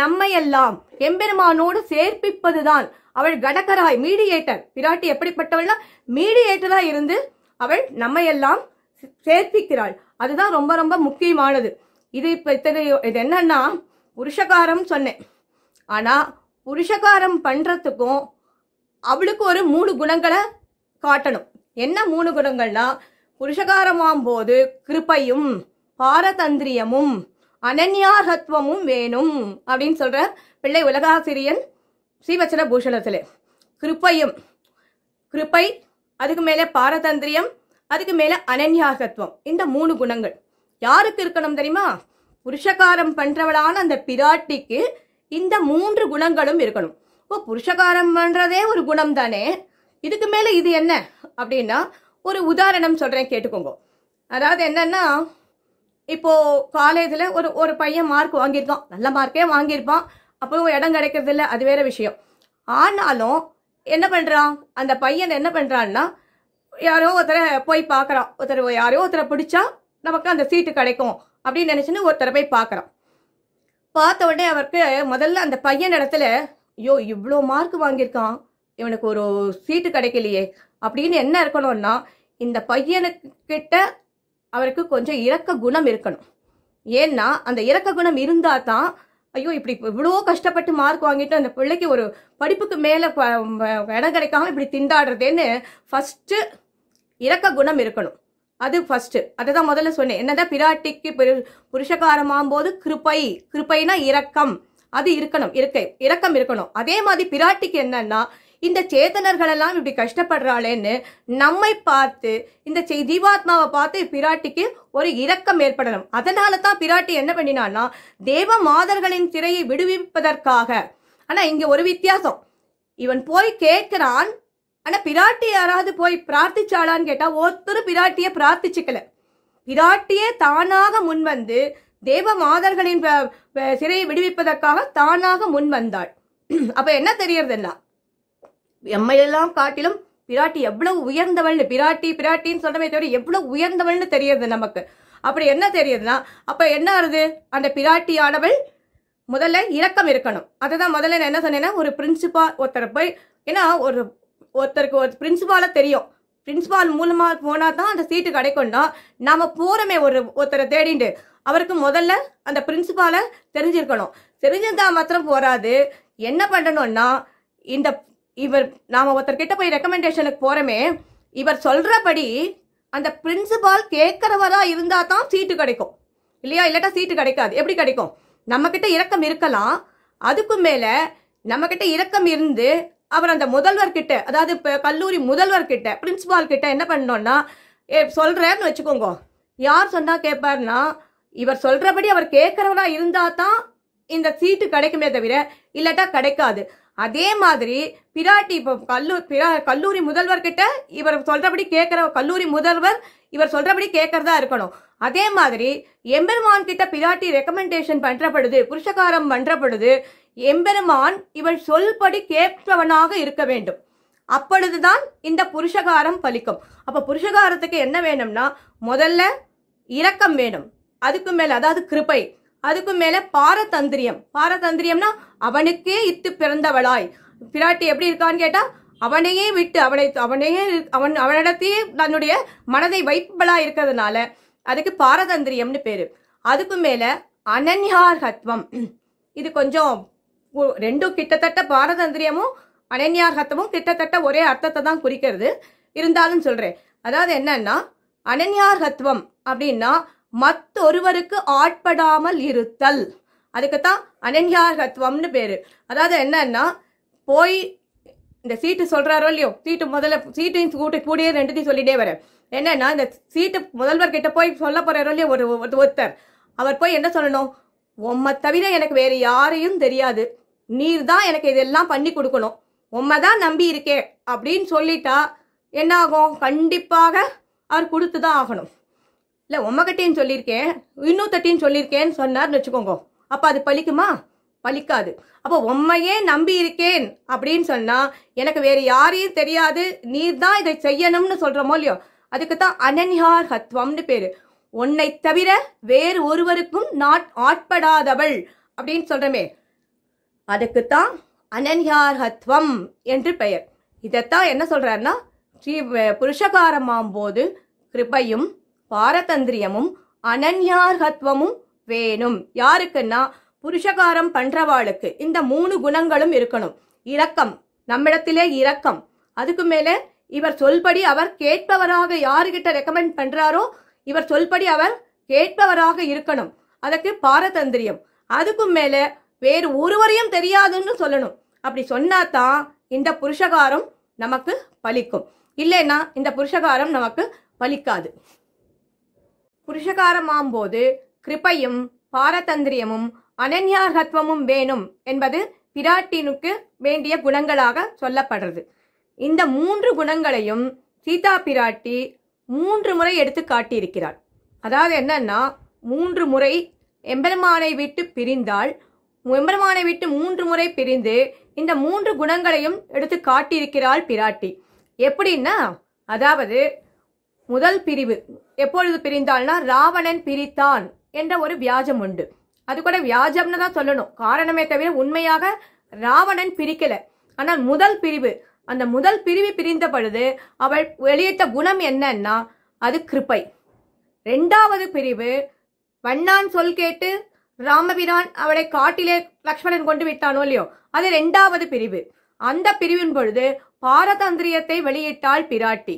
நம்மையெல்லாம் எம்பெருமானோடு சேர்ப்பிப்பதுதான் அவள் கடக்கராய் மீடியேட்டர் பிராட்டி எப்படிப்பட்டவள்னா மீடியேட்டரா இருந்து அவள் நம்மையெல்லாம் சேர்ப்பிக்கிறாள் அதுதான் ரொம்ப ரொம்ப முக்கியமானது இது இப்ப இத்தகைய இது என்னன்னா புருஷகாரம் சொன்னேன் ஆனால் புருஷகாரம் பண்ணுறதுக்கும் அவளுக்கு ஒரு மூணு குணங்களை காட்டணும் என்ன மூணு குணங்கள்னா புருஷகாரமாம் போது கிருப்பையும் பாரதந்திரியமும் அனன்யாகத்துவமும் வேணும் அப்படின்னு சொல்ற பிள்ளை உலகாசிரியன் ஸ்ரீவச்சன பூஷணத்துல கிருப்பையும் கிருப்பை அதுக்கு மேலே பாரதந்திரியம் அதுக்கு மேலே அனன்யாகத்துவம் இந்த மூணு குணங்கள் யாருக்கு இருக்கணும் தெரியுமா புருஷகாரம் பண்றவளான அந்த பிராட்டிக்கு இந்த மூன்று குணங்களும் இருக்கணும் ஓ புருஷகாரம் பண்றதே ஒரு குணம் தானே இதுக்கு மேல இது என்ன அப்படின்னா ஒரு உதாரணம் சொல்றேன் கேட்டுக்கோங்க அதாவது என்னன்னா இப்போ காலேஜில் ஒரு ஒரு பையன் மார்க் வாங்கியிருக்கான் நல்ல மார்க்கே வாங்கியிருப்பான் அப்போ இடம் கிடைக்கிறது இல்லை அது வேற விஷயம் ஆனாலும் என்ன பண்ணுறான் அந்த பையன் என்ன பண்ணுறான்னா யாரோ ஒருத்தரை போய் பார்க்குறான் ஒருத்தர் யாரோ ஒருத்தரை பிடிச்சா நமக்கு அந்த சீட்டு கிடைக்கும் அப்படின்னு நினச்சின்னு ஒருத்தர் போய் பார்க்குறான் பார்த்த உடனே அவருக்கு முதல்ல அந்த பையன் இடத்துல ஐயோ இவ்வளோ மார்க் வாங்கியிருக்கான் இவனுக்கு ஒரு சீட்டு கிடைக்கலையே அப்படின்னு என்ன இருக்கணும்னா இந்த பையனுக்கிட்ட அவருக்கு கொஞ்சம் இறக்க குணம் இருக்கணும் ஏன்னா அந்த இறக்க குணம் இருந்தால் தான் ஐயோ இப்படி இவ்வளோ கஷ்டப்பட்டு மார்க் வாங்கிட்டு அந்த பிள்ளைக்கு ஒரு படிப்புக்கு மேலே இடம் கிடைக்காம இப்படி திண்டாடுறதேன்னு ஃபஸ்ட்டு இறக்க குணம் இருக்கணும் அது ஃபர்ஸ்ட் அதை தான் முதல்ல சொன்னேன் என்னதான் பிராட்டிக்கு புருஷகாரமாகும் போது கிருப்பை கிருப்பைனா இரக்கம் அது இருக்கணும் இருக்க இரக்கம் இருக்கணும் அதே மாதிரி பிராட்டிக்கு என்னன்னா இந்த எல்லாம் இப்படி கஷ்டப்படுறாளேன்னு நம்மை பார்த்து இந்த ஜீவாத்மாவை பார்த்து பிராட்டிக்கு ஒரு இரக்கம் ஏற்படணும் அதனால தான் பிராட்டி என்ன பண்ணினான்னா தேவ மாதர்களின் திரையை விடுவிப்பதற்காக ஆனால் இங்கே ஒரு வித்தியாசம் இவன் போய் கேட்கிறான் ஆனா பிராட்டி யாராவது போய் பிரார்த்திச்சாளான்னு கேட்டா ஒருத்தர் பிராட்டிய பிரார்த்திச்சுக்கல பிராட்டியே தானாக முன்வந்து தேவ மாதர்களின் சிறையை விடுவிப்பதற்காக தானாக முன் வந்தாள் அப்ப என்ன தெரியறதுன்னா எம்மையெல்லாம் காட்டிலும் பிராட்டி எவ்வளவு உயர்ந்தவள்னு பிராட்டி பிராட்டின்னு சொன்னமே தவிர எவ்வளவு உயர்ந்தவள்னு தெரியறது நமக்கு அப்படி என்ன தெரியுதுன்னா அப்ப என்ன ஆறுது அந்த பிராட்டியானவள் முதல்ல இரக்கம் இருக்கணும் அதை தான் முதல்ல நான் என்ன சொன்னேன்னா ஒரு பிரின்சிபா ஒருத்தர் போய் ஏன்னா ஒரு ஒருத்தருக்கு ஒரு பிரின்சிபாலை தெரியும் பிரின்சிபால் மூலமாக போனால் தான் அந்த சீட்டு கிடைக்கும்னா நாம் போகிறோமே ஒரு ஒருத்தரை தேடிண்டு அவருக்கு முதல்ல அந்த பிரின்சிபாலை தெரிஞ்சிருக்கணும் தெரிஞ்சிருந்தா மாத்திரம் போறாது என்ன பண்ணணும்னா இந்த இவர் நாம் ஒருத்தர்கிட்ட போய் ரெக்கமெண்டேஷனுக்கு போகிறோமே இவர் சொல்கிறபடி அந்த பிரின்சிபால் கேட்கறவரா இருந்தால் தான் சீட்டு கிடைக்கும் இல்லையா இல்லாட்டா சீட்டு கிடைக்காது எப்படி கிடைக்கும் நம்மக்கிட்ட இரக்கம் இருக்கலாம் அதுக்கு மேலே நம்மக்கிட்ட இரக்கம் இருந்து அவர் அந்த கிட்ட அதாவது இப்போ கல்லூரி முதல்வர்கிட்ட பிரின்ஸிபால் கிட்ட என்ன பண்ணோன்னா ஏ சொல்கிறேன்னு வச்சுக்கோங்க யார் சொன்னால் கேட்பார்னா இவர் சொல்கிறபடி அவர் கேட்குறவரா இருந்தால் தான் இந்த சீட்டு கிடைக்குமே தவிர இல்லட்டா கிடைக்காது அதே மாதிரி பிராட்டி இப்போ கல்லூ பிரா கல்லூரி முதல்வர்கிட்ட இவர் சொல்கிறபடி கேட்குற கல்லூரி முதல்வர் இவர் சொல்கிறபடி கேட்கறதா இருக்கணும் அதே மாதிரி எம்பெருமான் கிட்ட பிராட்டி ரெக்கமெண்டேஷன் பண்ணுறப்படுது புருஷகாரம் பண்ணுறப்படுது எம்பெருமான் இவள் சொல்படி கேட்பவனாக இருக்க வேண்டும் அப்பொழுதுதான் இந்த புருஷகாரம் பலிக்கும் அப்ப புருஷகாரத்துக்கு என்ன வேணும்னா முதல்ல இரக்கம் வேணும் அதுக்கு மேல அதாவது கிருபை அதுக்கு மேல பாரதந்திரியம் பாரதந்திரியம்னா அவனுக்கே இத்து பிறந்தவளாய் பிராட்டி எப்படி இருக்கான்னு கேட்டா அவனையே விட்டு அவனை அவனையே அவன் அவனிடத்தையே தன்னுடைய மனதை வைப்பவளா இருக்கிறதுனால அதுக்கு பாரதந்திரியம்னு பேரு அதுக்கு மேல அனன்யார்கத்வம் இது கொஞ்சம் ரெண்டும் கிட்டத்தட்ட பாரதந்திரியமும் அனன்யார்கத்தமும் கிட்டத்தட்ட ஒரே அர்த்தத்தை தான் குறிக்கிறது இருந்தாலும் சொல்கிறேன் அதாவது என்னன்னா அனன்யார்ஹத்துவம் அப்படின்னா மற்றொருவருக்கு ஆட்படாமல் இருத்தல் அதுக்குத்தான் அனன்யார்ஹத்துவம்னு பேர் அதாவது என்னன்னா போய் இந்த சீட்டு சொல்கிறாரோ இல்லையோ சீட்டு முதல்ல சீட்டையும் கூட்டி கூடிய ரெண்டுத்தையும் சொல்லிட்டே வரேன் என்னன்னா இந்த சீட்டு முதல்வர் கிட்ட போய் சொல்ல போறாரோ இல்லையோ ஒரு ஒருத்தர் அவர் போய் என்ன சொல்லணும் உம்மை தவிர எனக்கு வேறு யாரையும் தெரியாது நீர் தான் எனக்கு இதெல்லாம் பண்ணி கொடுக்கணும் உண்மை தான் நம்பி இருக்கே அப்படின்னு சொல்லிட்டா என்னாகும் கண்டிப்பாக அவர் கொடுத்து தான் ஆகணும் இல்லை உம்மகட்டின்னு சொல்லியிருக்கேன் இன்னொத்தட்டின்னு சொல்லியிருக்கேன்னு சொன்னார்னு வச்சுக்கோங்க அப்போ அது பழிக்குமா பழிக்காது அப்போ உண்மையே நம்பி இருக்கேன் அப்படின்னு சொன்னால் எனக்கு வேறு யாரையும் தெரியாது நீர் தான் இதை செய்யணும்னு சொல்கிறோமோ இல்லையோ அதுக்கு தான் அனன்யார் ஹத்வம்னு பேர் உன்னை தவிர வேறு ஒருவருக்கும் நான் ஆட்படாதவள் அப்படின்னு சொல்கிறமே அதுக்குத்தான் அனன்யார்ஹத்வம் என்று பெயர் இதைத்தான் என்ன சொல்றாருன்னா ஸ்ரீ புருஷகாரமாம் போது கிருபையும் பாரதந்திரியமும் அனன்யார்ஹத்வமும் வேணும் யாருக்குன்னா புருஷகாரம் பண்றவாளுக்கு இந்த மூணு குணங்களும் இருக்கணும் இரக்கம் நம்மிடத்திலே இரக்கம் அதுக்கு மேலே இவர் சொல்படி அவர் கேட்பவராக யாருக்கிட்ட ரெக்கமெண்ட் பண்றாரோ இவர் சொல்படி அவர் கேட்பவராக இருக்கணும் அதுக்கு பாரதந்திரியம் அதுக்கும் மேலே வேறு ஒருவரையும் தெரியாதுன்னு சொல்லணும் அப்படி தான் இந்த புருஷகாரம் நமக்கு பலிக்கும் இல்லைன்னா இந்த புருஷகாரம் நமக்கு பலிக்காது புருஷகாரமாம் போது கிருப்பையும் பாரதந்திரியமும் அனன்யார்கத்துவமும் வேணும் என்பது பிராட்டினுக்கு வேண்டிய குணங்களாக சொல்லப்படுறது இந்த மூன்று குணங்களையும் சீதா பிராட்டி மூன்று முறை எடுத்து காட்டியிருக்கிறார் அதாவது என்னன்னா மூன்று முறை எம்பெருமானை விட்டு பிரிந்தால் எம்பெருமானை விட்டு மூன்று முறை பிரிந்து இந்த மூன்று குணங்களையும் எடுத்து காட்டியிருக்கிறாள் பிராட்டி எப்படின்னா அதாவது முதல் பிரிவு எப்பொழுது பிரிந்தால்னா ராவணன் பிரித்தான் என்ற ஒரு வியாஜம் உண்டு அது கூட வியாஜம்னு தான் சொல்லணும் காரணமே தவிர உண்மையாக ராவணன் பிரிக்கல ஆனால் முதல் பிரிவு அந்த முதல் பிரிவு பிரிந்த பொழுது அவள் வெளியிட்ட குணம் என்னன்னா அது கிருப்பை ரெண்டாவது பிரிவு வண்ணான் சொல் கேட்டு ராமபிரான் அவளை காட்டிலே லக்ஷ்மணன் கொண்டு விட்டானோ இல்லையோ அது ரெண்டாவது பிரிவு அந்த பிரிவின் பொழுது பாரதந்திரியத்தை வெளியிட்டாள் பிராட்டி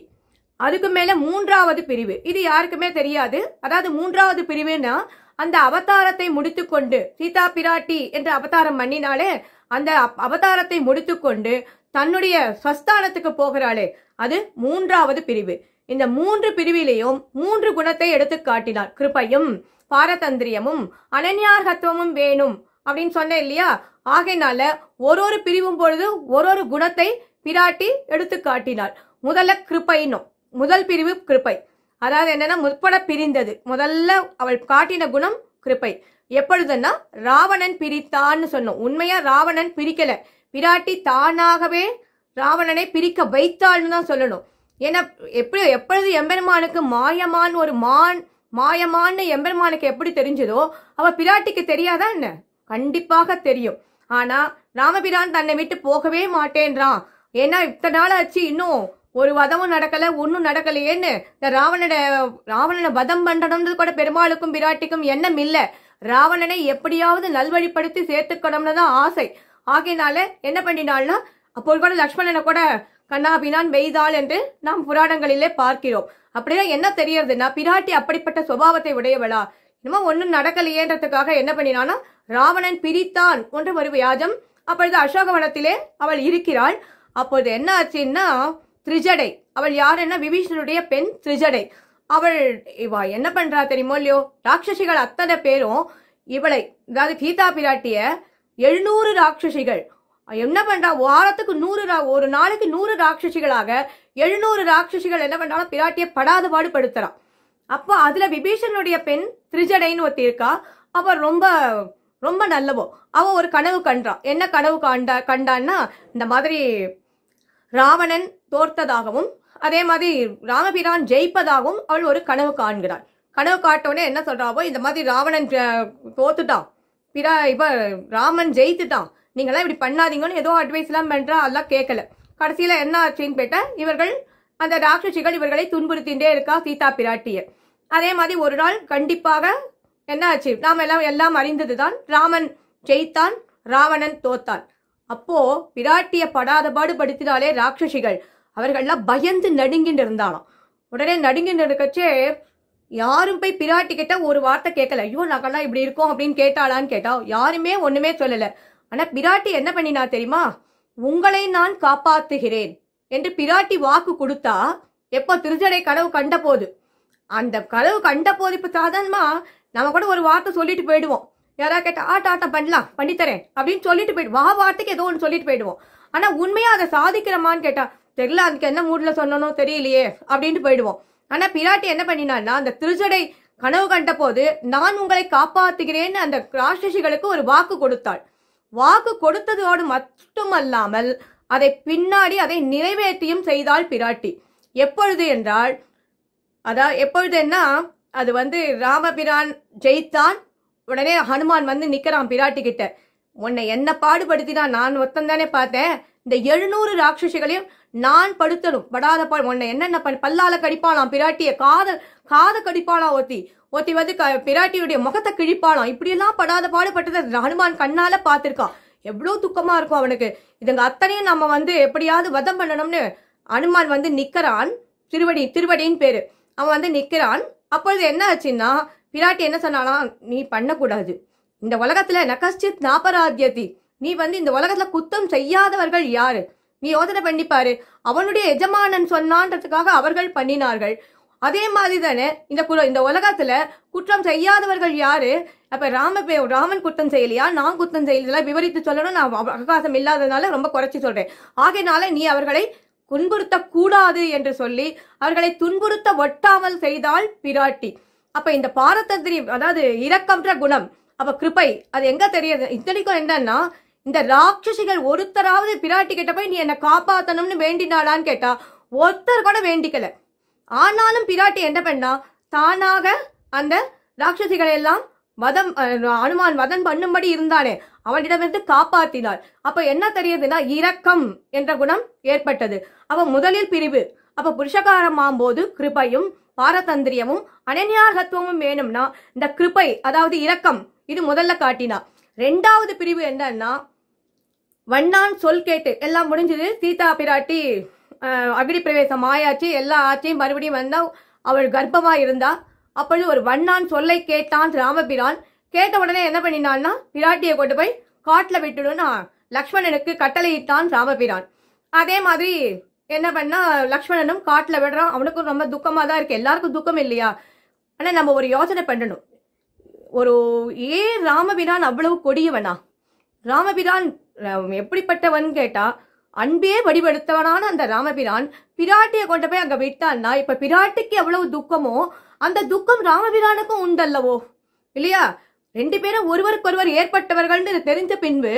அதுக்கு மேல மூன்றாவது பிரிவு இது யாருக்குமே தெரியாது அதாவது மூன்றாவது பிரிவுனா அந்த அவதாரத்தை முடித்துக்கொண்டு சீதா பிராட்டி என்ற அவதாரம் பண்ணினாலே அந்த அவதாரத்தை முடித்துக்கொண்டு தன்னுடைய ஸ்வஸ்தானத்துக்கு போகிறாளே அது மூன்றாவது பிரிவு இந்த மூன்று பிரிவிலையும் மூன்று குணத்தை எடுத்து காட்டினார் கிருப்பையும் பாரதந்திரியமும் அனன்யார்கத்துவமும் வேணும் அப்படின்னு சொன்னேன் இல்லையா ஆகையினால ஒரு ஒரு பிரிவும் பொழுது ஒரு ஒரு குணத்தை பிராட்டி எடுத்து காட்டினாள் முதல்ல கிருப்பைனும் முதல் பிரிவு கிருப்பை அதாவது என்னன்னா முற்பட பிரிந்தது முதல்ல அவள் காட்டின குணம் கிருப்பை எப்பொழுதுன்னா ராவணன் பிரித்தான்னு சொன்னோம் உண்மையா ராவணன் பிரிக்கல பிராட்டி தானாகவே ராவணனை பிரிக்க வைத்தாள்னு தான் சொல்லணும் ஏன்னா எப்படி எப்பொழுது எம்பெருமானுக்கு மாயமான் ஒரு மான் மாயமான்னு எம்பெருமானுக்கு எப்படி தெரிஞ்சதோ அவ பிராட்டிக்கு தெரியாதா என்ன கண்டிப்பாக தெரியும் ஆனா ராமபிரான் தன்னை விட்டு போகவே மாட்டேன்றான் ஏன்னா இத்தனை நாள் ஆச்சு இன்னும் ஒரு வதமும் நடக்கல ஒன்னும் நடக்கலையேன்னு இந்த ராவணனை ராவணனை வதம் பண்றணும்ன்றது கூட பெருமாளுக்கும் பிராட்டிக்கும் எண்ணம் இல்ல ராவணனை எப்படியாவது நல்வழிப்படுத்தி சேர்த்துக்கணும்னு தான் ஆசை ஆகையினால என்ன பண்ணினாள்னா அப்போது கூட லக்ஷ்மணனை கூட கண்ணாபினான் வெய்தாள் என்று நாம் புராணங்களிலே பார்க்கிறோம் அப்படிதான் என்ன தெரியறதுன்னா பிராட்டி அப்படிப்பட்ட சுபாவத்தை உடையவளா இனிமே ஒன்றும் நடக்கலையேன்றதுக்காக என்ன பண்ணினானா ராவணன் பிரித்தான் ஒன்று ஒரு வியாஜம் அப்பொழுது அசோகவனத்திலே அவள் இருக்கிறாள் அப்பொழுது என்ன ஆச்சுன்னா திரிஜடை அவள் யாருன்னா விபீஷனுடைய பெண் திரிஜடை அவள் இவா என்ன பண்றா தெரியுமோ இல்லையோ ராட்சசிகள் அத்தனை பேரும் இவளை அதாவது கீதா பிராட்டிய எழுநூறு ராட்சசிகள் என்ன பண்றா வாரத்துக்கு நூறு ஒரு நாளைக்கு நூறு ராட்சசிகளாக எழுநூறு ராட்சசிகள் என்ன பண்ணாலும் பிராட்டியை படாத பாடுபடுத்துறான் அப்போ அதுல விபீஷனுடைய பெண் திரிஜடைன்னு ஒருத்தி இருக்கா அவ ரொம்ப ரொம்ப நல்லவோ அவ ஒரு கனவு கண்டான் என்ன கனவு கண்டா கண்டான்னா இந்த மாதிரி ராவணன் தோர்த்ததாகவும் அதே மாதிரி ராமபிரான் ஜெயிப்பதாகவும் அவள் ஒரு கனவு காண்கிறாள் கனவு காட்டவுடனே என்ன சொல்றாவோ இந்த மாதிரி ராவணன் தோத்துட்டான் பிறா இவ ராமன் ஜெயித்துட்டான் எல்லாம் இப்படி பண்ணாதீங்கன்னு ஏதோ அட்வைஸ்லாம் பண்ணுறா அதெல்லாம் கேட்கல கடைசியில் என்ன ஆச்சுன்னு கேட்டால் இவர்கள் அந்த ராட்சசிகள் இவர்களை துன்புறுத்தின்றே இருக்கா சீதா பிராட்டியை அதே மாதிரி ஒரு நாள் கண்டிப்பாக என்ன ஆச்சு நாம் எல்லாம் எல்லாம் அறிந்ததுதான் ராமன் ஜெயித்தான் ராவணன் தோத்தான் அப்போ பிராட்டிய படாத படுத்தினாலே ராட்சசிகள் அவர்கள்லாம் பயந்து நடுங்கிட்டு இருந்தாலும் உடனே நடுங்கிட்டு இருக்கச்சே யாரும் போய் பிராட்டி கிட்ட ஒரு வார்த்தை கேட்கல ஐயோ நாங்கெல்லாம் இப்படி இருக்கோம் அப்படின்னு கேட்டாளான்னு கேட்டா யாருமே ஒண்ணுமே சொல்லல ஆனா பிராட்டி என்ன பண்ணினா தெரியுமா உங்களை நான் காப்பாத்துகிறேன் என்று பிராட்டி வாக்கு கொடுத்தா எப்ப திருஜடை கனவு கண்ட போது அந்த கனவு கண்ட போது இப்ப சாதாரணமா நம்ம கூட ஒரு வார்த்தை சொல்லிட்டு போயிடுவோம் யாரா கேட்டா ஆட்ட ஆட்டம் பண்ணலாம் பண்ணித்தரேன் அப்படின்னு சொல்லிட்டு போயிடுவோம் வா வார்த்தைக்கு ஏதோ ஒன்று சொல்லிட்டு போயிடுவோம் ஆனா உண்மையா அதை சாதிக்கிறமான்னு கேட்டா தெரியல அதுக்கு என்ன மூட்ல சொன்னனோ தெரியலையே அப்படின்ட்டு போயிடுவோம் ஆனா பிராட்டி என்ன பண்ணினான்னா அந்த திருஜடை கனவு கண்ட போது நான் உங்களை காப்பாத்துகிறேன்னு அந்த ராட்சசிகளுக்கு ஒரு வாக்கு கொடுத்தாள் வாக்கு கொடுத்ததோடு மட்டுமல்லாமல் அதை பின்னாடி அதை நிறைவேற்றியும் செய்தாள் பிராட்டி எப்பொழுது என்றால் அதான் எப்பொழுதுன்னா அது வந்து ராமபிரான் ஜெயித்தான் உடனே ஹனுமான் வந்து நிற்கிறான் பிராட்டி கிட்ட உன்னை என்ன பாடுபடுத்தினா நான் ஒத்தம் தானே பார்த்தேன் இந்த எழுநூறு ராட்சசிகளையும் நான் படுத்தணும் படாத பா உன்னை என்னென்ன பல்லால கடிப்பாளாம் பிராட்டிய காத காத கடிப்பாளாம் ஒத்தி ஒத்தி வந்து பிராட்டியுடைய முகத்தை கிழிப்பாளாம் இப்படியெல்லாம் படாத பாடுபட்டதை ஹனுமான் கண்ணால பார்த்துருக்கான் எவ்வளோ துக்கமாக இருக்கும் அவனுக்கு இதுங்க அத்தனையும் நம்ம வந்து எப்படியாவது வதம் பண்ணணும்னு அனுமான் வந்து நிற்கிறான் திருவடி திருவடின்னு பேர் அவன் வந்து நிற்கிறான் அப்பொழுது என்ன ஆச்சுன்னா பிராட்டி என்ன சொன்னாலாம் நீ பண்ணக்கூடாது இந்த உலகத்தில் நகஸ்டித் நாபராத்தியதி நீ வந்து இந்த உலகத்தில் குத்தம் செய்யாதவர்கள் யாரு நீ யோசனை பண்ணிப்பாரு அவனுடைய எஜமானன் சொன்னான்றதுக்காக அவர்கள் பண்ணினார்கள் அதே மாதிரி தானே இந்த குல இந்த உலகத்துல குற்றம் செய்யாதவர்கள் யாரு அப்ப ராம ராமன் குற்றம் செய்யலையா நான் குற்றம் செய்யலாம் விவரித்து சொல்லணும் நான் அவகாசம் இல்லாததுனால ரொம்ப குறைச்சி சொல்றேன் ஆகையினால நீ அவர்களை துன்புறுத்த கூடாது என்று சொல்லி அவர்களை துன்புறுத்த ஒட்டாமல் செய்தால் பிராட்டி அப்ப இந்த பாரதந்திரி அதாவது இரக்கம்ன்ற குணம் அப்ப கிருப்பை அது எங்க தெரியுது இத்தனைக்கும் என்னன்னா இந்த ராட்சசிகள் ஒருத்தராவது பிராட்டி கிட்ட போய் நீ என்னை காப்பாத்தணும்னு வேண்டினாளான்னு கேட்டா ஒருத்தர் கூட வேண்டிக்கல ஆனாலும் பிராட்டி என்ன பண்ணா தானாக அந்த ராட்சசிகளை எல்லாம் வதம் அனுமான் மதம் பண்ணும்படி இருந்தானே அவனிடமிருந்து காப்பாற்றினாள் அப்ப என்ன தெரியுதுன்னா இரக்கம் என்ற குணம் ஏற்பட்டது அவ முதலில் பிரிவு அப்ப புருஷகாரமாம் போது கிருபையும் பாரதந்திரியமும் அனநியாகத்துவமும் வேணும்னா இந்த கிருப்பை அதாவது இரக்கம் இது முதல்ல காட்டினா ரெண்டாவது பிரிவு என்னன்னா வண்ணான் சொல் கேட்டு எல்லாம் முடிஞ்சது சீதா பிராட்டி அக்னி பிரவேசம் ஆயாச்சு எல்லா ஆட்சியும் மறுபடியும் வந்தா அவள் கர்ப்பமா இருந்தா அப்பொழுது ஒரு வண்ணான் சொல்லை கேட்டான் ராமபிரான் கேட்ட உடனே என்ன பண்ணினான்னா பிராட்டியை கொண்டு போய் காட்டில் விட்டுடுன்னு லக்ஷ்மணனுக்கு கட்டளையிட்டான் ராமபிரான் அதே மாதிரி என்ன பண்ணா லக்ஷ்மணனும் காட்டில் விடுறான் அவனுக்கும் ரொம்ப துக்கமாக தான் இருக்கு எல்லாருக்கும் துக்கம் இல்லையா ஆனால் நம்ம ஒரு யோசனை பண்ணணும் ஒரு ஏன் ராமபிரான் அவ்வளவு கொடியவனா ராமபிரான் எப்படிப்பட்டவன் கேட்டா அன்பே வடிவெடுத்தவனான அந்த ராமபிரான் பிராட்டியை கொண்டு போய் அங்க விட்டான்னா இப்ப பிராட்டிக்கு எவ்வளவு துக்கமோ அந்த துக்கம் ராமபிரானுக்கும் உண்டல்லவோ இல்லையா ரெண்டு பேரும் ஒருவருக்கொருவர் ஏற்பட்டவர்கள்னு தெரிஞ்ச பின்பு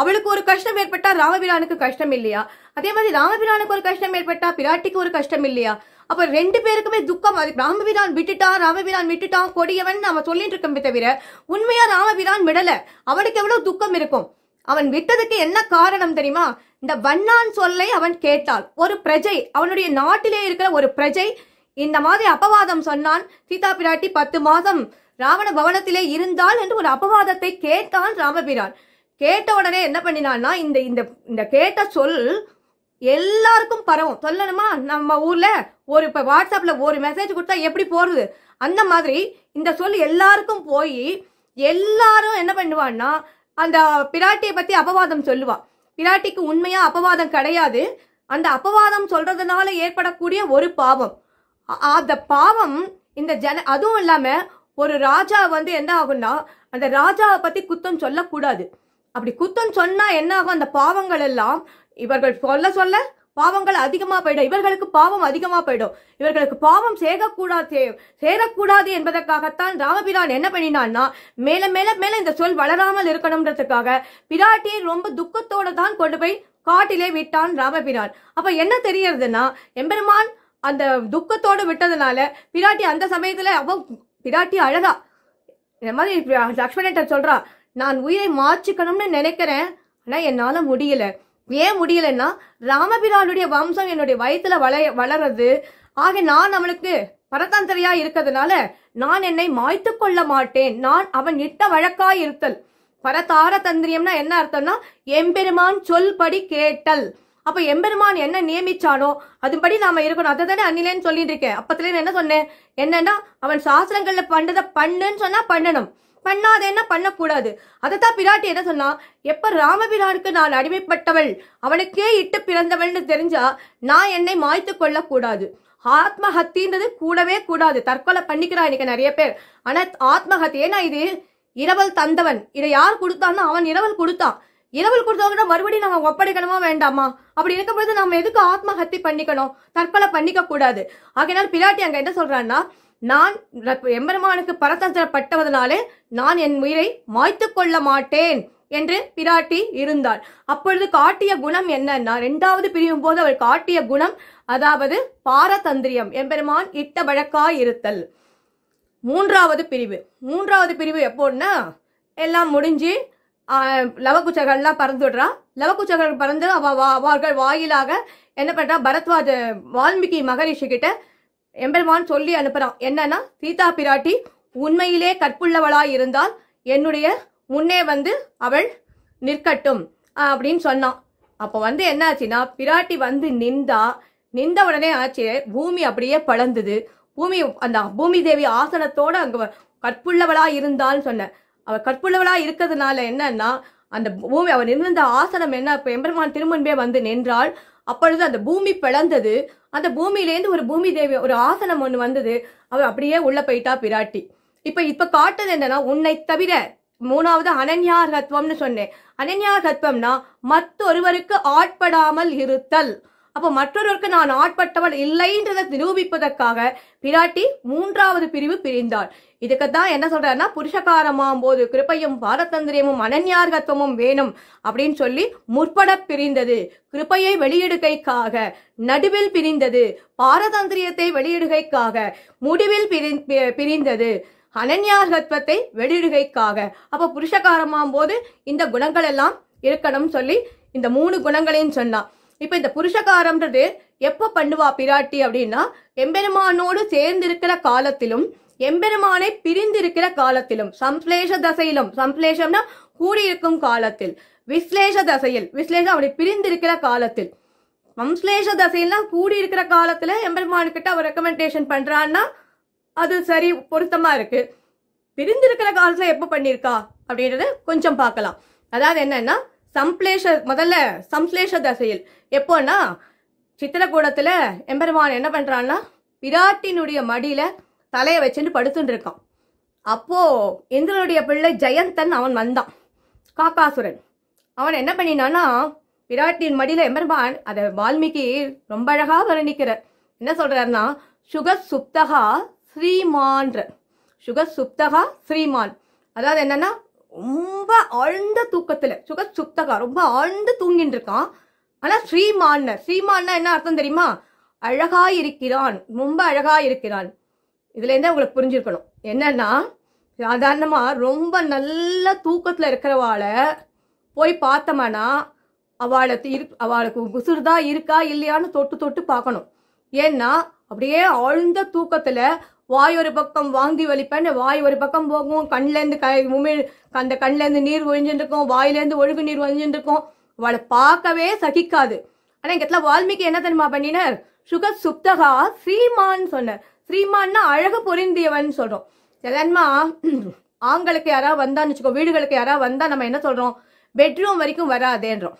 அவளுக்கு ஒரு கஷ்டம் ஏற்பட்டா ராமபிரானுக்கு கஷ்டம் இல்லையா அதே மாதிரி ராமபிரானுக்கு ஒரு கஷ்டம் ஏற்பட்டா பிராட்டிக்கு ஒரு கஷ்டம் இல்லையா அப்ப ரெண்டு பேருக்குமே துக்கம் அது ராமபிரான் விட்டுட்டான் ராமபிரான் விட்டுட்டான் கொடியவன் நம்ம சொல்லிட்டு இருக்கோமே தவிர உண்மையா ராமபிரான் விடல அவனுக்கு எவ்வளவு துக்கம் இருக்கும் அவன் விட்டதுக்கு என்ன காரணம் தெரியுமா இந்த வண்ணான் சொல்லை அவன் கேட்டாள் ஒரு பிரஜை அவனுடைய நாட்டிலே இருக்கிற ஒரு பிரஜை இந்த மாதிரி அபவாதம் சொன்னான் சீதா பிராட்டி பத்து மாதம் ராவண பவனத்திலே இருந்தால் என்று ஒரு அபவாதத்தை கேட்டான் ராமபிரான் கேட்ட உடனே என்ன பண்ணினான்னா இந்த இந்த இந்த கேட்ட சொல் எல்லாருக்கும் பரவும் சொல்லணுமா நம்ம ஊர்ல ஒரு இப்ப வாட்ஸ்அப்ல ஒரு மெசேஜ் கொடுத்தா எப்படி போறது அந்த மாதிரி இந்த சொல் எல்லாருக்கும் போய் எல்லாரும் என்ன பண்ணுவான்னா அந்த பிராட்டியை பத்தி அபவாதம் சொல்லுவான் பிராட்டிக்கு உண்மையா அப்பவாதம் கிடையாது அந்த அப்பவாதம் சொல்றதுனால ஏற்படக்கூடிய ஒரு பாவம் அந்த பாவம் இந்த ஜன அதுவும் இல்லாம ஒரு ராஜா வந்து என்ன ஆகும்னா அந்த ராஜாவை பத்தி குத்தம் சொல்லக்கூடாது அப்படி குத்தம் சொன்னா என்ன ஆகும் அந்த பாவங்கள் எல்லாம் இவர்கள் சொல்ல சொல்ல பாவங்கள் அதிகமா போயிடும் இவர்களுக்கு பாவம் அதிகமா போயிடும் இவர்களுக்கு பாவம் சேகக்கூடாது சேரக்கூடாது என்பதற்காகத்தான் ராமபிரான் என்ன பண்ணினான்னா மேல மேல மேல இந்த சொல் வளராமல் இருக்கணும்ன்றதுக்காக பிராட்டியை ரொம்ப துக்கத்தோட தான் கொண்டு போய் காட்டிலே விட்டான் ராமபிரான் அப்ப என்ன தெரியறதுன்னா எம்பெருமான் அந்த துக்கத்தோடு விட்டதுனால பிராட்டி அந்த சமயத்துல அவ பிராட்டி அழகா இந்த மாதிரி லக்ஷ்மணன் சொல்றா நான் உயிரை மாற்றிக்கணும்னு நினைக்கிறேன் ஆனா என்னால முடியல ஏன் முடியலன்னா ராமபிரானுடைய வம்சம் என்னுடைய வயத்துல வளைய வளர்றது ஆக நான் அவனுக்கு பரதந்திரியா இருக்கிறதுனால நான் என்னை மாய்த்து கொள்ள மாட்டேன் நான் அவன் இட்ட வழக்கா இருத்தல் பரதார தந்திரியம்னா என்ன அர்த்தம்னா எம்பெருமான் சொல்படி கேட்டல் அப்ப எம்பெருமான் என்ன நியமிச்சானோ அதுபடி நாம இருக்கணும் அதை தானே அன்னிலேன்னு சொல்லிட்டு இருக்கேன் அப்பத்துல என்ன சொன்னேன் என்னன்னா அவன் சாஸ்திரங்கள்ல பண்ணதை பண்ணுன்னு சொன்னா பண்ணணும் பண்ணாத என்ன பண்ணக்கூடாது அதைத்தான் பிராட்டி என்ன சொன்னா எப்ப ராமபிரானுக்கு நான் அடிமைப்பட்டவள் அவனுக்கே இட்டு பிறந்தவள்னு தெரிஞ்சா நான் என்னை மாய்த்து கொள்ளக்கூடாது ஆத்மஹத்தின்றது கூடவே கூடாது தற்கொலை பண்ணிக்கிறான் இன்னைக்கு நிறைய பேர் ஆனா ஆத்மஹத்தி ஏன்னா இது இரவல் தந்தவன் இதை யார் கொடுத்தான்னா அவன் இரவல் கொடுத்தான் இரவல் கொடுத்தவங்க மறுபடியும் நம்ம ஒப்படைக்கணுமா வேண்டாமா அப்படி இருக்கும்போது நம்ம எதுக்கு ஆத்மஹத்தி பண்ணிக்கணும் தற்கொலை பண்ணிக்க கூடாது ஆகையினால் பிராட்டி அங்க என்ன சொல்றான்னா நான் எம்பெருமானுக்கு பரதந்திரப்பட்டவதனாலே நான் என் உயிரை மாய்த்து கொள்ள மாட்டேன் என்று பிராட்டி இருந்தார் அப்பொழுது காட்டிய குணம் என்னன்னா ரெண்டாவது பிரியும் போது அவர் காட்டிய குணம் அதாவது பாரதந்திரியம் எம்பெருமான் இட்ட வழக்காய் இருத்தல் மூன்றாவது பிரிவு மூன்றாவது பிரிவு எப்போன்னா எல்லாம் முடிஞ்சு லவகுச்சகள்லாம் பறந்து விடுறா லவகுச்சகர்கள் பறந்து அவர்கள் வாயிலாக என்ன பண்றா பரத்வாஜ வால்மீகி மகரிஷி கிட்ட எம்பெருமான் சொல்லி அனுப்புறான் என்னன்னா சீதா பிராட்டி உண்மையிலே கற்புள்ளவளாய் இருந்தால் என்னுடைய முன்னே வந்து அவள் நிற்கட்டும் அப்படின்னு சொன்னான் அப்போ வந்து என்ன ஆச்சுன்னா பிராட்டி வந்து நின்றா நின்ற உடனே ஆச்சு பூமி அப்படியே பழந்தது பூமி அந்த பூமி தேவி ஆசனத்தோட அங்க கற்புள்ளவளா இருந்தான்னு சொன்ன அவ கற்புள்ளவளா இருக்கிறதுனால என்னன்னா அந்த பூமி அவள் இருந்த ஆசனம் என்ன இப்போ எம்பெருமான் திருமுன்பே வந்து நின்றாள் அப்பொழுது அந்த பூமி பிளந்தது அந்த பூமியிலேருந்து ஒரு பூமி தேவி ஒரு ஆசனம் ஒன்று வந்தது அவர் அப்படியே உள்ள போயிட்டா பிராட்டி இப்ப இப்ப காட்டுது என்னன்னா உன்னை தவிர மூணாவது அனன்யார் தத்துவம்னு சொன்னேன் அனன்யார் தத்துவம்னா மற்றொருவருக்கு ஆட்படாமல் இருத்தல் அப்போ மற்றொருவருக்கு நான் ஆட்பட்டவள் இல்லைன்றதை நிரூபிப்பதற்காக பிராட்டி மூன்றாவது பிரிவு பிரிந்தாள் இதுக்குத்தான் என்ன சொல்றாருன்னா புருஷகாரமாம் போது கிருப்பையும் பாரதந்திரியமும் அனன்யார்கத்துவமும் வேணும் அப்படின்னு சொல்லி முற்பட பிரிந்தது கிருப்பையை வெளியிடுகைக்காக நடுவில் பிரிந்தது பாரதந்திரியத்தை வெளியிடுகைக்காக முடிவில் பிரிந்தது அனன்யார்கத்துவத்தை வெளியிடுகைக்காக அப்போ புருஷகாரமாம் போது இந்த குணங்கள் எல்லாம் இருக்கணும்னு சொல்லி இந்த மூணு குணங்களையும் சொன்னா இப்போ இந்த புருஷகாரம்ன்றது எப்போ பண்ணுவா பிராட்டி அப்படின்னா எம்பெருமானோடு சேர்ந்திருக்கிற காலத்திலும் எம்பெருமானை பிரிந்திருக்கிற காலத்திலும் சம்ஸ்லேஷ தசையிலும் சம்ஸ்லேஷம்னா கூடியிருக்கும் காலத்தில் விஸ்லேஷ தசையில் விஸ்லேஷம் அப்படி பிரிந்திருக்கிற காலத்தில் வம்ஸ்லேஷ தசையில்னா கூடியிருக்கிற காலத்தில் எம்பெருமானுக்கிட்ட அவர் ரெக்கமெண்டேஷன் பண்ணுறான்னா அது சரி பொருத்தமாக இருக்குது பிரிந்திருக்கிற காலத்தில் எப்போ பண்ணியிருக்கா அப்படின்றத கொஞ்சம் பார்க்கலாம் அதாவது என்னன்னா சம்ப்ளேஷ முதல்ல சம்ப்ளேஷ தசையில் எப்போன்னா சித்திரக்கூடத்தில் எம்பெருமான் என்ன பண்ணுறான்னா விராட்டினுடைய மடியில் தலையை வச்சுட்டு படுத்துட்டு இருக்கான் அப்போது இந்திரனுடைய பிள்ளை ஜெயந்தன் அவன் வந்தான் காக்காசுரன் அவன் என்ன பண்ணினான்னா விராட்டின் மடியில் எம்பெருமான் அதை வால்மீகி ரொம்ப அழகாக வர்ணிக்கிறார் என்ன சொல்கிறாருன்னா சுக சுப்தகா ஸ்ரீமான்ற சுக சுப்தகா ஸ்ரீமான் அதாவது என்னன்னா ரொம்ப ஆழ்ந்த தூக்கத்துல சுக சுப்தகா ரொம்ப ஆழ்ந்து தூங்கிட்டு இருக்கான் ஆனா ஸ்ரீமான்னர் ஸ்ரீமான்னா என்ன அர்த்தம் தெரியுமா அழகா இருக்கிறான் ரொம்ப அழகா இருக்கிறான் இதுல இருந்தே உங்களுக்கு புரிஞ்சிருக்கணும் என்னன்னா சாதாரணமா ரொம்ப நல்ல தூக்கத்துல இருக்கிறவாளை போய் பார்த்தோம்னா அவளை இரு அவளுக்கு உசுறுதா இருக்கா இல்லையான்னு தொட்டு தொட்டு பார்க்கணும் ஏன்னா அப்படியே ஆழ்ந்த தூக்கத்துல வாய் ஒரு பக்கம் வாந்தி வலிப்பேன் வாய் ஒரு பக்கம் போகும் கண்லேருந்து கை உமிழ் அந்த கண்லேருந்து நீர் இருக்கும் வாயிலேருந்து ஒழுகு நீர் இருக்கும் அவளை பார்க்கவே சகிக்காது ஆனால் இங்கே வால்மீகி என்ன தெரியுமா பண்ணினார் சுக சுப்தகா ஸ்ரீமான் சொன்னார் ஸ்ரீமான்னா அழகு பொருந்தியவன் சொல்கிறோம் சிலன்மா ஆண்களுக்கு யாராவது வந்தான்னு வச்சுக்கோ வீடுகளுக்கு யாராவது வந்தால் நம்ம என்ன சொல்கிறோம் பெட்ரூம் வரைக்கும் வராதேன்றோம்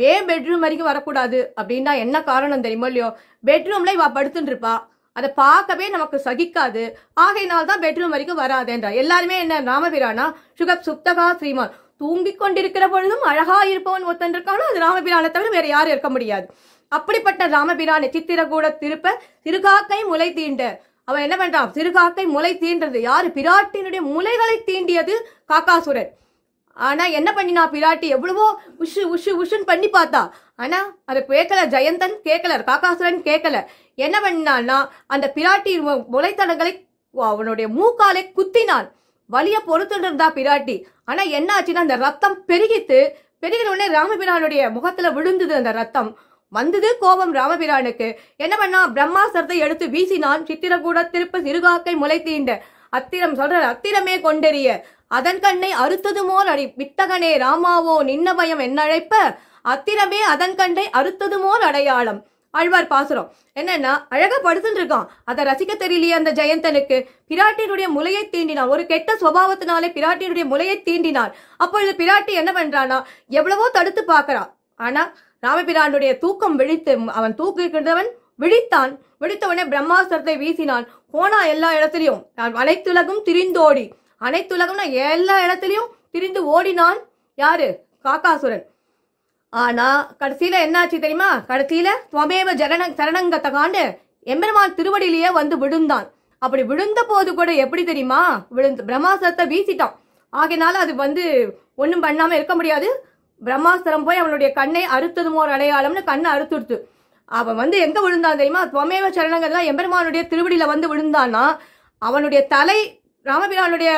வே பெட்ரூம் வரைக்கும் வரக்கூடாது அப்படின்னா என்ன காரணம் தெரியுமோ இல்லையோ பெட்ரூம்ல இவ படுத்துட்டு இருப்பா அதை பார்க்கவே நமக்கு சகிக்காது ஆகையினால் தான் பெட்ரூம் வரைக்கும் வராதேன்றா எல்லாருமே என்ன ராமபிரானா சுகப் சுப்தகா ஸ்ரீமான் தூங்கிக் கொண்டிருக்கிற பொழுதும் அழகா இருப்பவன் ஒருத்தன் இருக்கானோ அது ராமபிரானை தவிர வேற யாரும் இருக்க முடியாது அப்படிப்பட்ட ராமபிரானை கூட திருப்ப திருகாக்கை முளை தீண்ட அவன் என்ன பண்றான் திருகாக்கை முளை தீண்டது யாரு பிராட்டியினுடைய முளைகளை தீண்டியது காக்காசுரன் ஆனா என்ன பண்ணினா பிராட்டி எவ்வளவோ உஷு உஷு உஷுன்னு பண்ணி பார்த்தா ஆனா அதை கேட்கல ஜெயந்தன் கேட்கல காக்காசுரன் கேட்கல என்ன பண்ணான்னா அந்த பிராட்டி முளைத்தடங்களை அவனுடைய மூக்காலை குத்தினான் வலிய பொறுத்துட்டு இருந்தா பிராட்டி ஆனா என்ன ஆச்சுன்னா அந்த ரத்தம் பெருகித்து பெருகின உடனே ராமபிரானுடைய முகத்துல விழுந்தது அந்த ரத்தம் வந்தது கோபம் ராமபிரானுக்கு என்ன பண்ணா பிரம்மாஸ்திரத்தை எடுத்து வீசினான் சித்திரகூட திருப்ப சிறுகாக்கை முளைத்தீண்ட அத்திரம் சொல்ற அத்திரமே கொண்டெறிய அதன் கண்ணை அறுத்தது மோல் அடி வித்தகனே ராமாவோ நின்ன பயம் என்னழைப்ப அத்திரமே அதன் கண்டை அறுத்தது மோல் அடையாளம் ஆழ்வார் பாசுரம் என்னன்னா அழகா படுத்துட்டு இருக்கான் அதை ரசிக்க தெரியலையே அந்த ஜெயந்தனுக்கு பிராட்டியினுடைய முலையை தீண்டினான் ஒரு கெட்ட சுவாவத்தினாலே பிராட்டியினுடைய முலையை தீண்டினான் அப்பொழுது பிராட்டி என்ன பண்றானா எவ்வளவோ தடுத்து பார்க்கறான் ஆனா ராமபிரானுடைய தூக்கம் விழித்து அவன் தூக்கிருக்கின்றவன் விழித்தான் உடனே பிரம்மாஸ்திரத்தை வீசினான் போனா எல்லா இடத்துலையும் அனைத்துலகும் திரிந்தோடி அனைத்துலகம்னா எல்லா இடத்துலையும் திரிந்து ஓடினான் யாரு காக்காசுரன் ஆனா கடைசியில என்னாச்சு தெரியுமா கடைசியில துவமேவ ஜரண சரணங்கத்தை காண்டு எம்பெருமான் திருவடியிலேயே வந்து விழுந்தான் அப்படி விழுந்த போது கூட எப்படி தெரியுமா விழுந்து பிரம்மாசரத்தை வீசிட்டான் ஆகையினால அது வந்து ஒன்றும் பண்ணாம இருக்க முடியாது பிரம்மாசரம் போய் அவனுடைய கண்ணை அறுத்ததும் ஒரு அடையாளம்னு கண்ணை அறுத்துடுத்து அவன் வந்து எங்க விழுந்தான் தெரியுமா துவமேவ சரணங்கள்லாம் எம்பெருமானுடைய திருவடியில வந்து விழுந்தான்னா அவனுடைய தலை ராமபிரானுடைய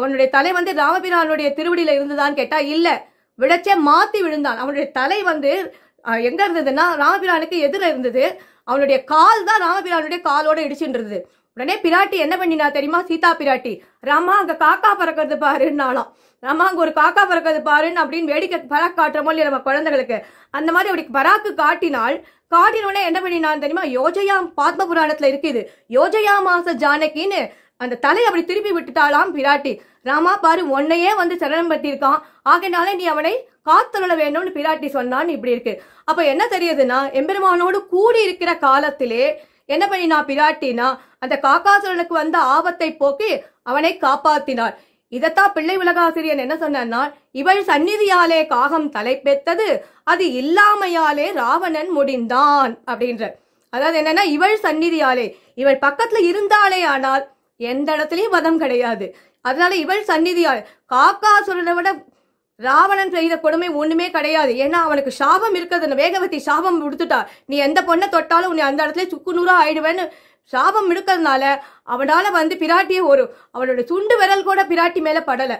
அவனுடைய தலை வந்து ராமபிரானுடைய திருவடியில இருந்துதான்னு கேட்டா இல்லை விளைச்ச மாத்தி விழுந்தான் அவனுடைய தலை வந்து எங்க இருந்ததுன்னா ராமபிரானுக்கு எதிர இருந்தது அவனுடைய கால் தான் ராமபிரானுடைய காலோட இடிச்சுன்றது உடனே பிராட்டி என்ன பண்ணினா தெரியுமா சீதா பிராட்டி ராமா அங்க காக்கா பறக்கிறது பாருன்னாலாம் ராமா அங்க ஒரு காக்கா பறக்கிறது பாருன்னு அப்படின்னு வேடிக்கை பராக் காட்டுறமோ இல்லையா நம்ம குழந்தைகளுக்கு அந்த மாதிரி அப்படி பராக்கு காட்டினால் காட்டினவனே என்ன பண்ணினான்னு தெரியுமா யோஜயாம் பாத்ம புராணத்துல இருக்குது மாச ஜானகின்னு அந்த தலையை அப்படி திருப்பி விட்டுட்டாலாம் பிராட்டி ராமா பாரு உன்னையே வந்து சரணம் பட்டிருக்கான் ஆகினால நீ அவனை காத்தொள்ள வேணும்னு பிராட்டி சொன்னான் இப்படி இருக்கு அப்ப என்ன தெரியுதுன்னா எம்பெருமானோடு கூடி இருக்கிற காலத்திலே என்ன பண்ணினா பிராட்டினா அந்த காக்காசுரனுக்கு வந்த ஆபத்தை போக்கி அவனை காப்பாத்தினார் இதத்தான் பிள்ளை உலகாசிரியன் என்ன சொன்னா இவள் சந்நிதியாலே காகம் தலைப்பெத்தது அது இல்லாமையாலே ராவணன் முடிந்தான் அப்படின்ற அதாவது என்னன்னா இவள் சந்நிதியாலே இவள் பக்கத்துல இருந்தாலே ஆனால் எந்த இடத்துலயும் வதம் கிடையாது அதனால இவள் சந்நிதியால் காக்காசுரனை விட ராவணன் செய்த கொடுமை ஒண்ணுமே கிடையாது ஏன்னா அவனுக்கு சாபம் இருக்கிறது வேகவதி சாபம் கொடுத்துட்டா நீ எந்த பொண்ணை தொட்டாலும் உன்னை அந்த இடத்துல சுக்கு நூறா ஆயிடுவேன்னு சாபம் இருக்கிறதுனால அவனால வந்து பிராட்டியே ஒரு அவனோட சுண்டு விரல் கூட பிராட்டி மேல படல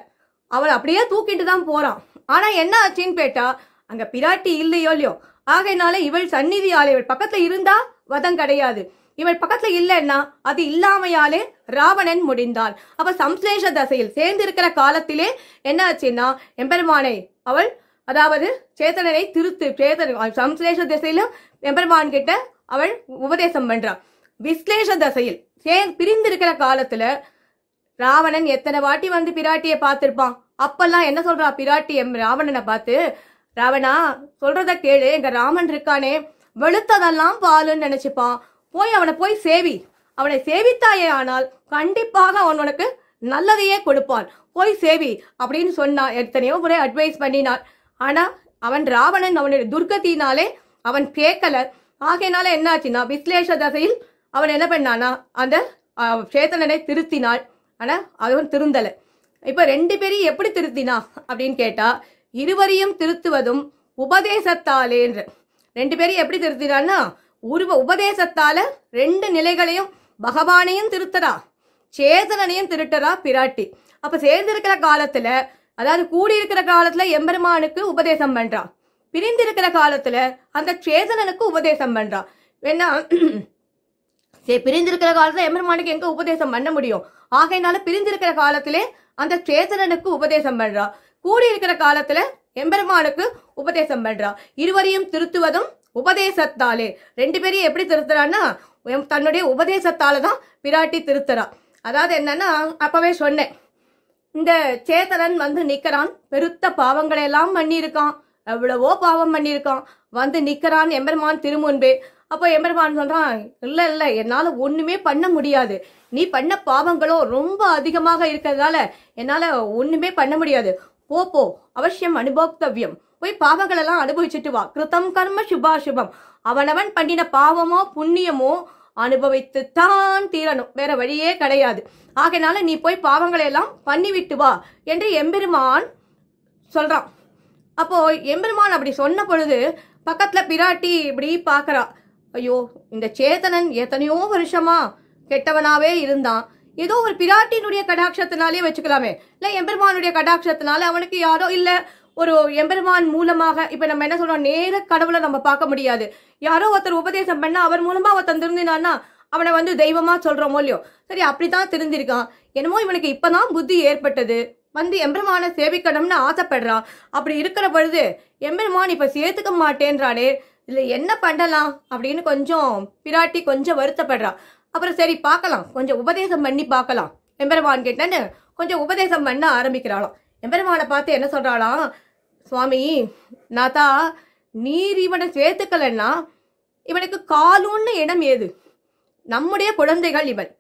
அவன் அப்படியே தூக்கிட்டு தான் போறான் ஆனா என்ன ஆச்சுன்னு கேட்டா அங்க பிராட்டி இல்லையோ இல்லையோ ஆகையினால இவள் சந்நிதி ஆலய பக்கத்துல இருந்தா வதம் கிடையாது இவள் பக்கத்துல இல்லைன்னா அது இல்லாமையாலே ராவணன் முடிந்தாள் அவ சம்ஸ்லேஷ தசையில் சேர்ந்திருக்கிற காலத்திலே என்ன ஆச்சுன்னா எம்பெருமானை அவள் அதாவது சேத்தனனை திருத்து சேதன் சம்ஸ்லேஷ திசையிலும் எம்பெருமான் கிட்ட அவள் உபதேசம் பண்றான் விஸ்லேஷ தசையில் சே பிரிந்திருக்கிற காலத்துல ராவணன் எத்தனை வாட்டி வந்து பிராட்டியை பார்த்திருப்பான் அப்பெல்லாம் என்ன சொல்றா பிராட்டி எம் ராவணனை பார்த்து ராவணா சொல்றத கேளு எங்க ராமன் இருக்கானே வெளுத்ததெல்லாம் பாலுன்னு நினைச்சுப்பான் போய் அவனை போய் சேவி அவனை சேவித்தாயே ஆனால் கண்டிப்பாக அவன் உனக்கு நல்லதையே கொடுப்பான் போய் சேவி அப்படின்னு சொன்னான் எத்தனையோ முறை அட்வைஸ் பண்ணினான் ஆனால் அவன் ராவணன் அவனுடைய துர்கத்தினாலே அவன் கேட்கல ஆகையினால என்னாச்சுன்னா விஸ்லேஷ தசையில் அவன் என்ன பண்ணானா அந்த சேத்தனனை திருத்தினாள் ஆனால் அதுவும் திருந்தலை இப்போ ரெண்டு பேரையும் எப்படி திருத்தினா அப்படின்னு கேட்டா இருவரையும் திருத்துவதும் என்று ரெண்டு பேரையும் எப்படி திருத்தினான்னா உருவ உபதேசத்தால ரெண்டு நிலைகளையும் பகவானையும் திருத்தரா சேதனனையும் திருட்டரா பிராட்டி அப்ப சேர்ந்திருக்கிற காலத்துல அதாவது கூடியிருக்கிற காலத்துல எம்பெருமானுக்கு உபதேசம் பண்றா பிரிந்திருக்கிற காலத்துல அந்த சேதனனுக்கு உபதேசம் பண்றா ஏன்னா பிரிந்திருக்கிற காலத்துல எம்பெருமானுக்கு எங்க உபதேசம் பண்ண முடியும் ஆகையினால பிரிந்திருக்கிற காலத்திலே அந்த சேதனனுக்கு உபதேசம் பண்றா கூடியிருக்கிற காலத்துல எம்பெருமானுக்கு உபதேசம் பண்றா இருவரையும் திருத்துவதும் உபதேசத்தாலே ரெண்டு பேரையும் எப்படி திருத்துறான்னா தன்னுடைய உபதேசத்தால தான் பிராட்டி திருத்துறா அதாவது என்னன்னா அப்பவே சொன்னேன் இந்த சேத்தனன் வந்து நிக்கிறான் பெருத்த பாவங்களை எல்லாம் பண்ணியிருக்கான் எவ்வளவோ பாவம் பண்ணியிருக்கான் வந்து நிக்கிறான் எம்பெருமான் திருமுன்பே அப்போ எம்பெருமான் சொல்றான் இல்லை இல்லை என்னால் ஒன்றுமே பண்ண முடியாது நீ பண்ண பாவங்களோ ரொம்ப அதிகமாக இருக்கிறதால என்னால் ஒன்றுமே பண்ண முடியாது போ போ அவசியம் அனுபோக்தவியம் போய் பாவங்களெல்லாம் அனுபவிச்சுட்டு வா கிருத்தம் கர்ம சுபா சுபம் அவனவன் பண்ணின பாவமோ புண்ணியமோ அனுபவித்து தான் தீரணும் வேற வழியே கிடையாது ஆகையினால நீ போய் பாவங்களை எல்லாம் பண்ணிவிட்டு வா என்று எம்பெருமான் சொல்றான் அப்போ எம்பெருமான் அப்படி சொன்ன பொழுது பக்கத்துல பிராட்டி இப்படி பாக்குறா ஐயோ இந்த சேத்தனன் எத்தனையோ வருஷமா கெட்டவனாவே இருந்தான் ஏதோ ஒரு பிராட்டினுடைய கடாட்சத்தினாலே வச்சுக்கலாமே இல்லை எம்பெருமானுடைய கடாட்சத்தினால அவனுக்கு யாரோ இல்லை ஒரு எம்பெருமான் மூலமாக இப்ப நம்ம என்ன சொல்றோம் நேர கடவுளை நம்ம பார்க்க முடியாது யாரோ ஒருத்தர் உபதேசம் பண்ணா அவர் மூலமா ஒருத்தன் திருந்தினான்னா அவனை வந்து தெய்வமா சொல்றோம் இல்லையோ சரி அப்படித்தான் திருந்திருக்கான் என்னமோ இவனுக்கு இப்பதான் புத்தி ஏற்பட்டது வந்து எம்பெருமான சேவிக்கணும்னு ஆசைப்படுறான் அப்படி இருக்கிற பொழுது எம்பெருமான் இப்ப சேர்த்துக்க மாட்டேன்றானே இதுல என்ன பண்ணலாம் அப்படின்னு கொஞ்சம் பிராட்டி கொஞ்சம் வருத்தப்படுறான் அப்புறம் சரி பார்க்கலாம் கொஞ்சம் உபதேசம் பண்ணி பார்க்கலாம் எம்பெருமான் கேட்டேன்னு கொஞ்சம் உபதேசம் பண்ண ஆரம்பிக்கிறாளாம் எம்பெருமானை பார்த்து என்ன சொல்கிறாளாம் சுவாமி நாத்தா நீர் இவனை சேர்த்துக்கலன்னா இவனுக்கு காலூன்னு இடம் ஏது நம்முடைய குழந்தைகள் இவன்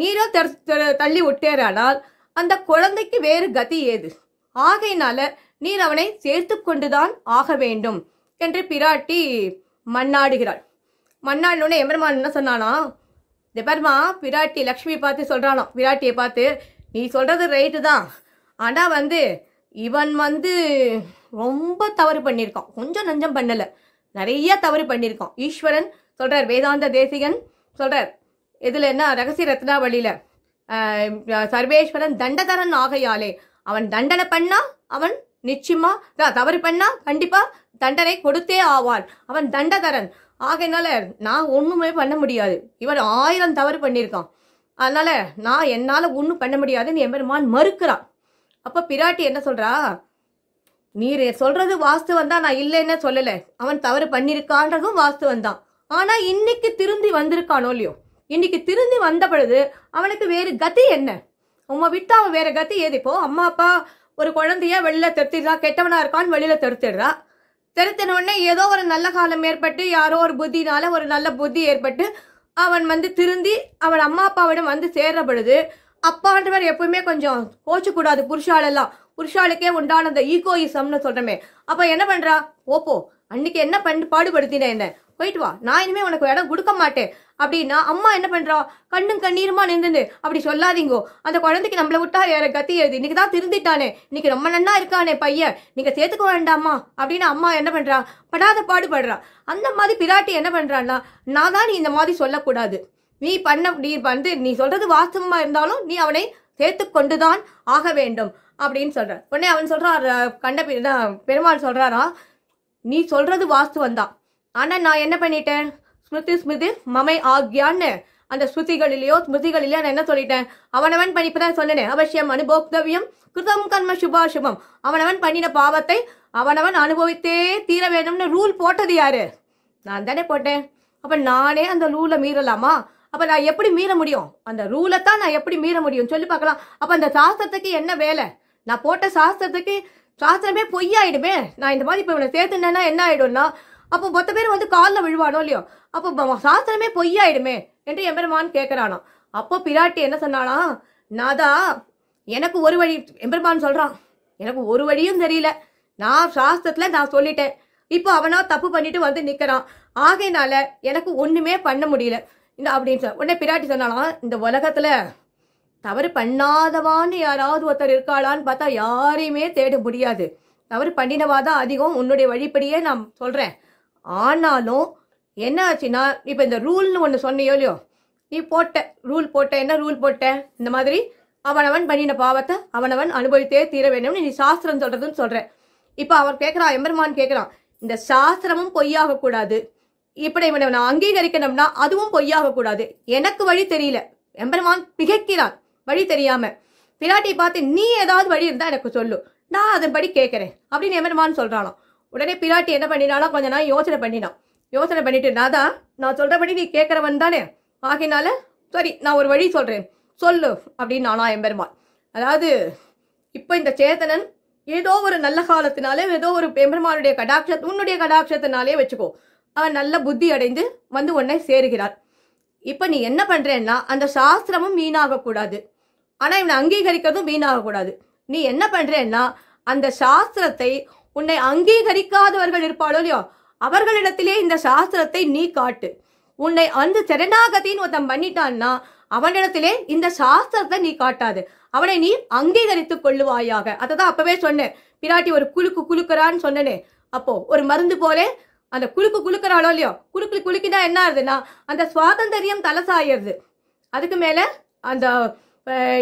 நீரோ தள்ளி விட்டேறானால் அந்த குழந்தைக்கு வேறு கதி ஏது ஆகையினால நீர் அவனை சேர்த்து கொண்டுதான் ஆக வேண்டும் என்று பிராட்டி மண்ணாடுகிறாள் மண்ணாடினோடனே எம்பெருமான் என்ன சொன்னானா இந்த பிராட்டி லக்ஷ்மி பார்த்து சொல்கிறானாம் பிராட்டியை பார்த்து நீ சொல்கிறது ரைட்டு தான் ஆனால் வந்து இவன் வந்து ரொம்ப தவறு பண்ணியிருக்கான் கொஞ்சம் நஞ்சம் பண்ணலை நிறைய தவறு பண்ணியிருக்கான் ஈஸ்வரன் சொல்கிறார் வேதாந்த தேசிகன் சொல்கிறார் இதில் என்ன ரகசிய ரத்னாவளியில சர்வேஸ்வரன் தண்டதரன் ஆகையாலே அவன் தண்டனை பண்ணா அவன் நிச்சயமா தவறு பண்ணா கண்டிப்பா தண்டனை கொடுத்தே ஆவான் அவன் தண்டதரன் ஆகையினால நான் ஒன்றுமே பண்ண முடியாது இவன் ஆயிரம் தவறு பண்ணியிருக்கான் அதனால நான் என்னால் ஒன்றும் பண்ண முடியாதுன்னு எம்பெருமான் மறுக்கிறான் அப்ப பிராட்டி என்ன சொல்றா நீர் சொல்றது வாஸ்துவம் தான் நான் இல்லைன்னு சொல்லல அவன் தவறு பண்ணிருக்கான்றதும் வாஸ்துவம் தான் ஆனா இன்னைக்கு திருந்தி வந்திருக்கானோ இல்லையோ இன்னைக்கு திருந்தி வந்த பொழுது அவனுக்கு வேறு கதி என்ன உமா விட்டு அவன் வேற கதி ஏது இப்போ அம்மா அப்பா ஒரு குழந்தைய வெளியில தெருத்திடுறா கெட்டவனா இருக்கான்னு வெளியில தெருத்திடுறா தெருத்தின உடனே ஏதோ ஒரு நல்ல காலம் ஏற்பட்டு யாரோ ஒரு புத்தினால ஒரு நல்ல புத்தி ஏற்பட்டு அவன் வந்து திருந்தி அவன் அம்மா அப்பாவிடம் வந்து சேர்ற பொழுது அப்பான்றவர் எப்பவுமே கொஞ்சம் கோச்சக்கூடாது புருஷாலெல்லாம் புருஷாளுக்கே உண்டான அந்த ஈகோயிசம்னு சொல்றமே அப்ப என்ன பண்றா ஓப்போ அன்னைக்கு என்ன பண்ணு பாடுபடுத்தின என்ன போயிட்டு வா நான் இனிமே உனக்கு இடம் கொடுக்க மாட்டேன் அப்படின்னா அம்மா என்ன பண்றா கண்ணும் கண்ணீருமா நின்று அப்படி சொல்லாதீங்கோ அந்த குழந்தைக்கு நம்மளை விட்டா வேற கத்தி எழுதி இன்னைக்கு தான் திருந்திட்டானே இன்னைக்கு ரொம்ப நன்னா இருக்கானே பையன் நீங்க சேர்த்துக்க வேண்டாமா அப்படின்னு அம்மா என்ன பண்றா படாத பாடுபடுறா அந்த மாதிரி பிராட்டி என்ன பண்றான்னா நான் தான் நீ இந்த மாதிரி சொல்லக்கூடாது நீ பண்ண நீ வந்து நீ சொல்றது வாஸ்தவமா இருந்தாலும் நீ அவனை சேர்த்து கொண்டுதான் ஆக வேண்டும் அப்படின்னு சொல்ற உடனே அவன் சொல்றான் கண்ட பெருமாள் சொல்றாரா நீ சொல்றது வாஸ்துவம் தான் ஆனா நான் என்ன பண்ணிட்டேன் ஸ்மிருதி ஸ்மிருதி மமை ஆக்யான்னு அந்த ஸ்ருதிகளிலேயோ ஸ்மிருதிகளிலேயோ நான் என்ன சொல்லிட்டேன் அவனவன் பண்ணி தான் சொன்னேன் அவசியம் அனுபோக்தவியம் கிருதம் கர்ம சுபாசுபம் அவனவன் பண்ணின பாவத்தை அவனவன் அனுபவித்தே தீர வேணும்னு ரூல் போட்டது யாரு நான் தானே போட்டேன் அப்ப நானே அந்த ரூலை மீறலாமா அப்ப நான் எப்படி மீற முடியும் அந்த ரூலை தான் நான் எப்படி மீற முடியும் சொல்லி பார்க்கலாம் அப்ப அந்த சாஸ்திரத்துக்கு என்ன வேலை நான் போட்ட சாஸ்திரத்துக்கு சாஸ்திரமே பொய்யாயிடுமே நான் இந்த மாதிரி இப்போ இவனை சேர்த்துனேன்னா என்ன ஆயிடும்னா அப்போ மொத்த பேர் வந்து காலில் விழுவானோ இல்லையோ அப்போ சாஸ்திரமே பொய்யாயிடுமே என்று எம்பெருமான் கேட்குறானோ அப்போ பிராட்டி என்ன சொன்னானா நாதா எனக்கு ஒரு வழி எம்பெருமான் சொல்கிறான் எனக்கு ஒரு வழியும் தெரியல நான் சாஸ்திரத்தில் நான் சொல்லிட்டேன் இப்போ அவனா தப்பு பண்ணிட்டு வந்து நிற்கிறான் ஆகையினால எனக்கு ஒன்றுமே பண்ண முடியல இந்த அப்படின்னு சொல்ல உடனே பிராட்டி சொன்னாலாம் இந்த உலகத்துல தவறு பண்ணாதவான்னு யாராவது ஒருத்தர் இருக்காளான்னு பார்த்தா யாரையுமே தேட முடியாது தவறு பண்ணினவா தான் அதிகம் உன்னுடைய வழிப்படியே நான் சொல்கிறேன் ஆனாலும் என்ன ஆச்சுன்னா இப்போ இந்த ரூல்னு ஒன்று சொன்னியோ இல்லையோ நீ போட்ட ரூல் போட்ட என்ன ரூல் போட்ட இந்த மாதிரி அவனவன் பண்ணின பாவத்தை அவனவன் அனுபவித்தே தீர வேண்டும்னு நீ சாஸ்திரம் சொல்கிறதுன்னு சொல்கிறேன் இப்போ அவர் கேட்குறான் எம்பெருமான் கேட்குறான் இந்த சாஸ்திரமும் பொய்யாக கூடாது இப்படி இவனை நான் அங்கீகரிக்கணும்னா அதுவும் பொய்யாக கூடாது எனக்கு வழி தெரியல எம்பெருமான் பிகைக்கிறான் வழி தெரியாம பிராட்டியை பார்த்து நீ ஏதாவது வழி இருந்தா எனக்கு சொல்லு நான் அதன்படி கேட்கறேன் அப்படின்னு எம்பெருமான் சொல்றானோ உடனே பிராட்டி என்ன பண்ணினாலும் கொஞ்ச நாள் யோசனை பண்ணினான் யோசனை பண்ணிட்டு நான் தான் நான் சொல்றபடி நீ கேட்கறவன் தானே ஆகினால சரி நான் ஒரு வழி சொல்றேன் சொல்லு அப்படின்னு நானா எம்பெருமான் அதாவது இப்போ இந்த சேதனன் ஏதோ ஒரு நல்ல காலத்தினாலே ஏதோ ஒரு எம்பெருமானுடைய கடாட்ச உன்னுடைய கடாட்சத்தினாலே வச்சுக்கோ அவன் நல்ல புத்தி அடைந்து வந்து உன்னை சேருகிறார் இப்போ நீ என்ன பண்ணுறேன்னா அந்த சாஸ்திரமும் கூடாது ஆனால் இவனை அங்கீகரிக்கிறதும் வீணாகக்கூடாது நீ என்ன பண்ணுறேன்னா அந்த சாஸ்திரத்தை உன்னை அங்கீகரிக்காதவர்கள் இருப்பாளோ இல்லையோ அவர்களிடத்திலே இந்த சாஸ்திரத்தை நீ காட்டு உன்னை அந்த சரணாகத்தின் ஒருத்தன் பண்ணிட்டான்னா அவனிடத்திலே இந்த சாஸ்திரத்தை நீ காட்டாது அவனை நீ அங்கீகரித்துக் கொள்ளுவாயாக அதை தான் அப்பவே சொன்னேன் பிராட்டி ஒரு குலுக்கு குலுக்கறான்னு சொன்னனே அப்போ ஒரு மருந்து போலே அந்த குலுக்கு குலுக்கிறாளோ இல்லையோ குலுக்கு குலுக்கினா என்ன ஆகுதுன்னா அந்த சுவாதந்தரியம் தலசாயிருது அதுக்கு மேலே அந்த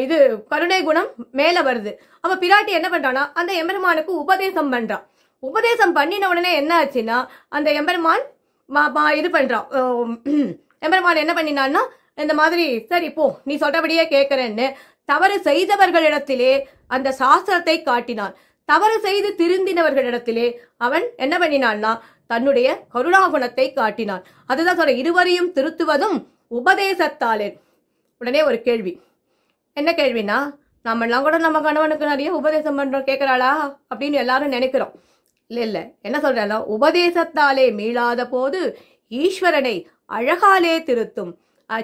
இது கருணை குணம் மேலே வருது அப்ப பிராட்டி என்ன பண்ணுறான்னா அந்த எம்பெருமானுக்கு உபதேசம் பண்ணுறான் உபதேசம் பண்ணின உடனே என்ன ஆச்சுன்னா அந்த எம்பெருமான் இது பண்ணுறான் எம்பெருமான் என்ன பண்ணினான்னா இந்த மாதிரி சரி போ நீ சொல்றபடியே கேட்கறேன்னு தவறு செய்தவர்களிடத்திலே அந்த சாஸ்திரத்தை காட்டினான் தவறு செய்து திருந்தினவர்களிடத்திலே அவன் என்ன பண்ணினான்னா தன்னுடைய கருணாகுணத்தை காட்டினார் அதுதான் சொல்ற இருவரையும் திருத்துவதும் உபதேசத்தாலே உடனே ஒரு கேள்வி என்ன கேள்வினா நம்மெல்லாம் கூட நம்ம கணவனுக்கு நிறைய உபதேசம் பண்றோம் கேட்கிறாளா அப்படின்னு எல்லாரும் நினைக்கிறோம் இல்லை இல்லை என்ன சொல்றேன்னா உபதேசத்தாலே மீளாத போது ஈஸ்வரனை அழகாலே திருத்தும்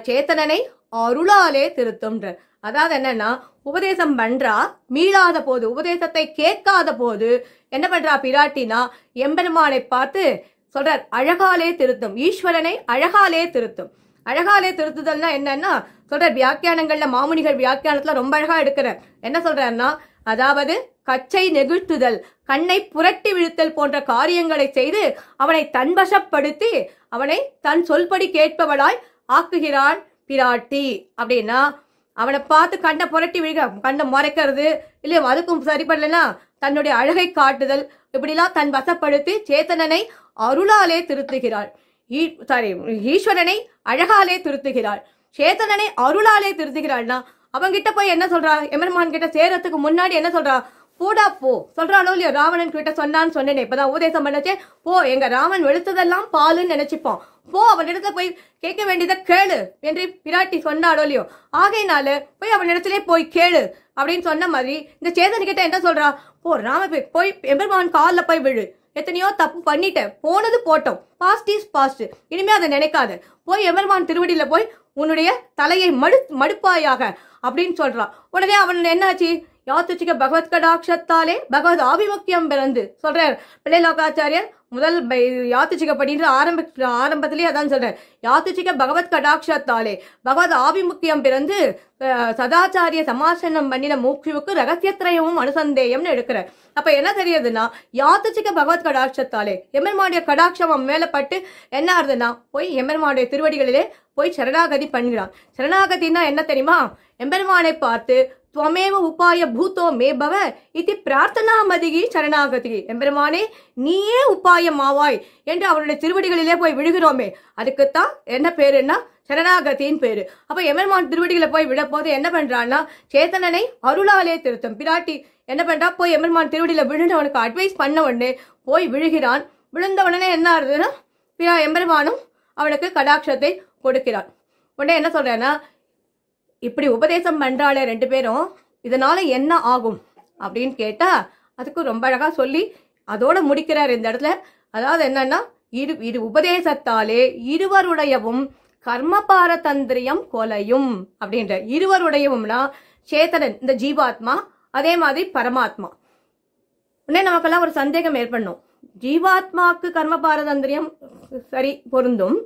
சேத்தனனை அருளாலே திருத்தும்ன்ற அதாவது என்னன்னா உபதேசம் பண்றா மீளாத போது உபதேசத்தை கேட்காத போது என்ன பண்றா பிராட்டினா எம்பெருமானை பார்த்து சொல்றார் அழகாலே திருத்தும் ஈஸ்வரனை அழகாலே திருத்தும் அழகாலே திருத்துதல்னா என்னன்னா சொல்ற வியாக்கியானங்கள்ல மாமுனிகள் வியாக்கியானத்துல ரொம்ப அழகா எடுக்கிற என்ன சொல்றாருன்னா அதாவது கச்சை நெகிழ்த்துதல் கண்ணை புரட்டி விழுத்தல் போன்ற காரியங்களை செய்து அவனை தன்வசப்படுத்தி அவனை தன் சொல்படி கேட்பவளாய் ஆக்குகிறான் பிராட்டி அப்படின்னா அவனை பார்த்து கண்ணை புரட்டி விழுக கண்ணை முறைக்கிறது இல்லையா அதுக்கும் சரிபடலைன்னா தன்னுடைய அழகை காட்டுதல் இப்படிலாம் தன் வசப்படுத்தி சேத்தனனை அருளாலே திருத்துகிறாள் ஈ சாரி ஈஸ்வரனை அழகாலே திருத்துகிறாள் சேத்தனனை அருளாலே திருத்துகிறாள்னா அவன்கிட்ட போய் என்ன சொல்றா எமர்மான் கிட்ட சேரத்துக்கு முன்னாடி என்ன சொல்றா போடா போ சொல்றானோ இல்லையோ ராவணன் கிட்ட சொன்னான்னு சொன்னேன் இப்பதான் உபதேசம் பண்ணச்சே போ எங்க ராமன் வெளுத்ததெல்லாம் பாலுன்னு நினைச்சுப்போம் போ அவன் இடத்துல போய் கேட்க வேண்டியதை கேளு என்று பிராட்டி சொன்னாலோ இல்லையோ ஆகையினால போய் அவன் இடத்துல போய் கேளு அப்படின்னு சொன்ன மாதிரி இந்த சேதன் கிட்ட என்ன சொல்றா போ ராம போய் எம்பெருமான் காலில் போய் விழு எத்தனையோ தப்பு பண்ணிட்டேன் போனது போட்டோம் பாஸ்ட் இஸ் பாஸ்ட் இனிமே அதை நினைக்காத போய் எம்பெருமான் திருவடியில போய் உன்னுடைய தலையை மடு மடுப்பாயாக அப்படின்னு சொல்றான் உடனே அவன் என்னாச்சு யாத்திரிச்சிக்க பகவத் கடாட்சத்தாலே பகவத் ஆபிமுக்கியம் பிறந்து சொல்றார் லோகாச்சாரியர் முதல் யாத்திரிச்சிக்கப்படுன்ற ஆரம்ப ஆரம்பத்திலேயே அதான் சொல்றார் யாத்திரிச்சிக்க பகவத் கடாட்சத்தாலே பகவத் ஆபிமுக்கியம் பிறந்து சதாச்சாரிய சமாசனம் பண்ணின மூக்குவுக்கு ரகசியத்திரயமும் அனுசந்தேயம்னு எடுக்கிற அப்ப என்ன தெரியுதுன்னா யாத்திரிச்சிக்க பகவத் கடாட்சத்தாலே எம்மன்மாடைய கடாட்சம் மேலப்பட்டு என்ன ஆகுதுன்னா போய் எம்மன்மாடைய திருவடிகளிலே போய் சரணாகதி பண்ணுகிறான் சரணாகதினா என்ன தெரியுமா எம்பெருமானை பார்த்து துவமேவ உபாய பூத்தோ மேபவ இத்தி பிரார்த்தனா மதிகி சரணாகதி எம்பெருமானே நீயே உபாயம் ஆவாய் என்று அவருடைய திருவடிகளிலே போய் விழுகிறோமே அதுக்குத்தான் என்ன பேர் என்ன சரணாகத்தின் பேரு அப்ப எம்பெருமான் திருவடிகளை போய் விழப்போது என்ன பண்றான்னா சேத்தனனை அருளாலே திருத்தம் பிராட்டி என்ன பண்றா போய் எம்பெருமான் திருவடியில விழுந்து அவனுக்கு அட்வைஸ் பண்ண உடனே போய் விழுகிறான் விழுந்த உடனே என்ன ஆகுதுன்னா எம்பெருமானும் அவனுக்கு கடாட்சத்தை கொடுக்கிறான் உடனே என்ன சொல்றேன்னா இப்படி உபதேசம் பண்றாளே ரெண்டு பேரும் இதனால என்ன ஆகும் அப்படின்னு கேட்டா அதுக்கு ரொம்ப அழகா சொல்லி அதோட முடிக்கிறார் இந்த இடத்துல அதாவது என்னன்னா இரு இரு உபதேசத்தாலே இருவருடையவும் கர்ம பாரதந்திரியம் கொலையும் அப்படின்ற இருவருடையவும்னா சேத்தனன் இந்த ஜீவாத்மா அதே மாதிரி பரமாத்மா உடனே நமக்கெல்லாம் ஒரு சந்தேகம் ஏற்படணும் ஜீவாத்மாவுக்கு கர்ம பாரதந்திரியம் சரி பொருந்தும்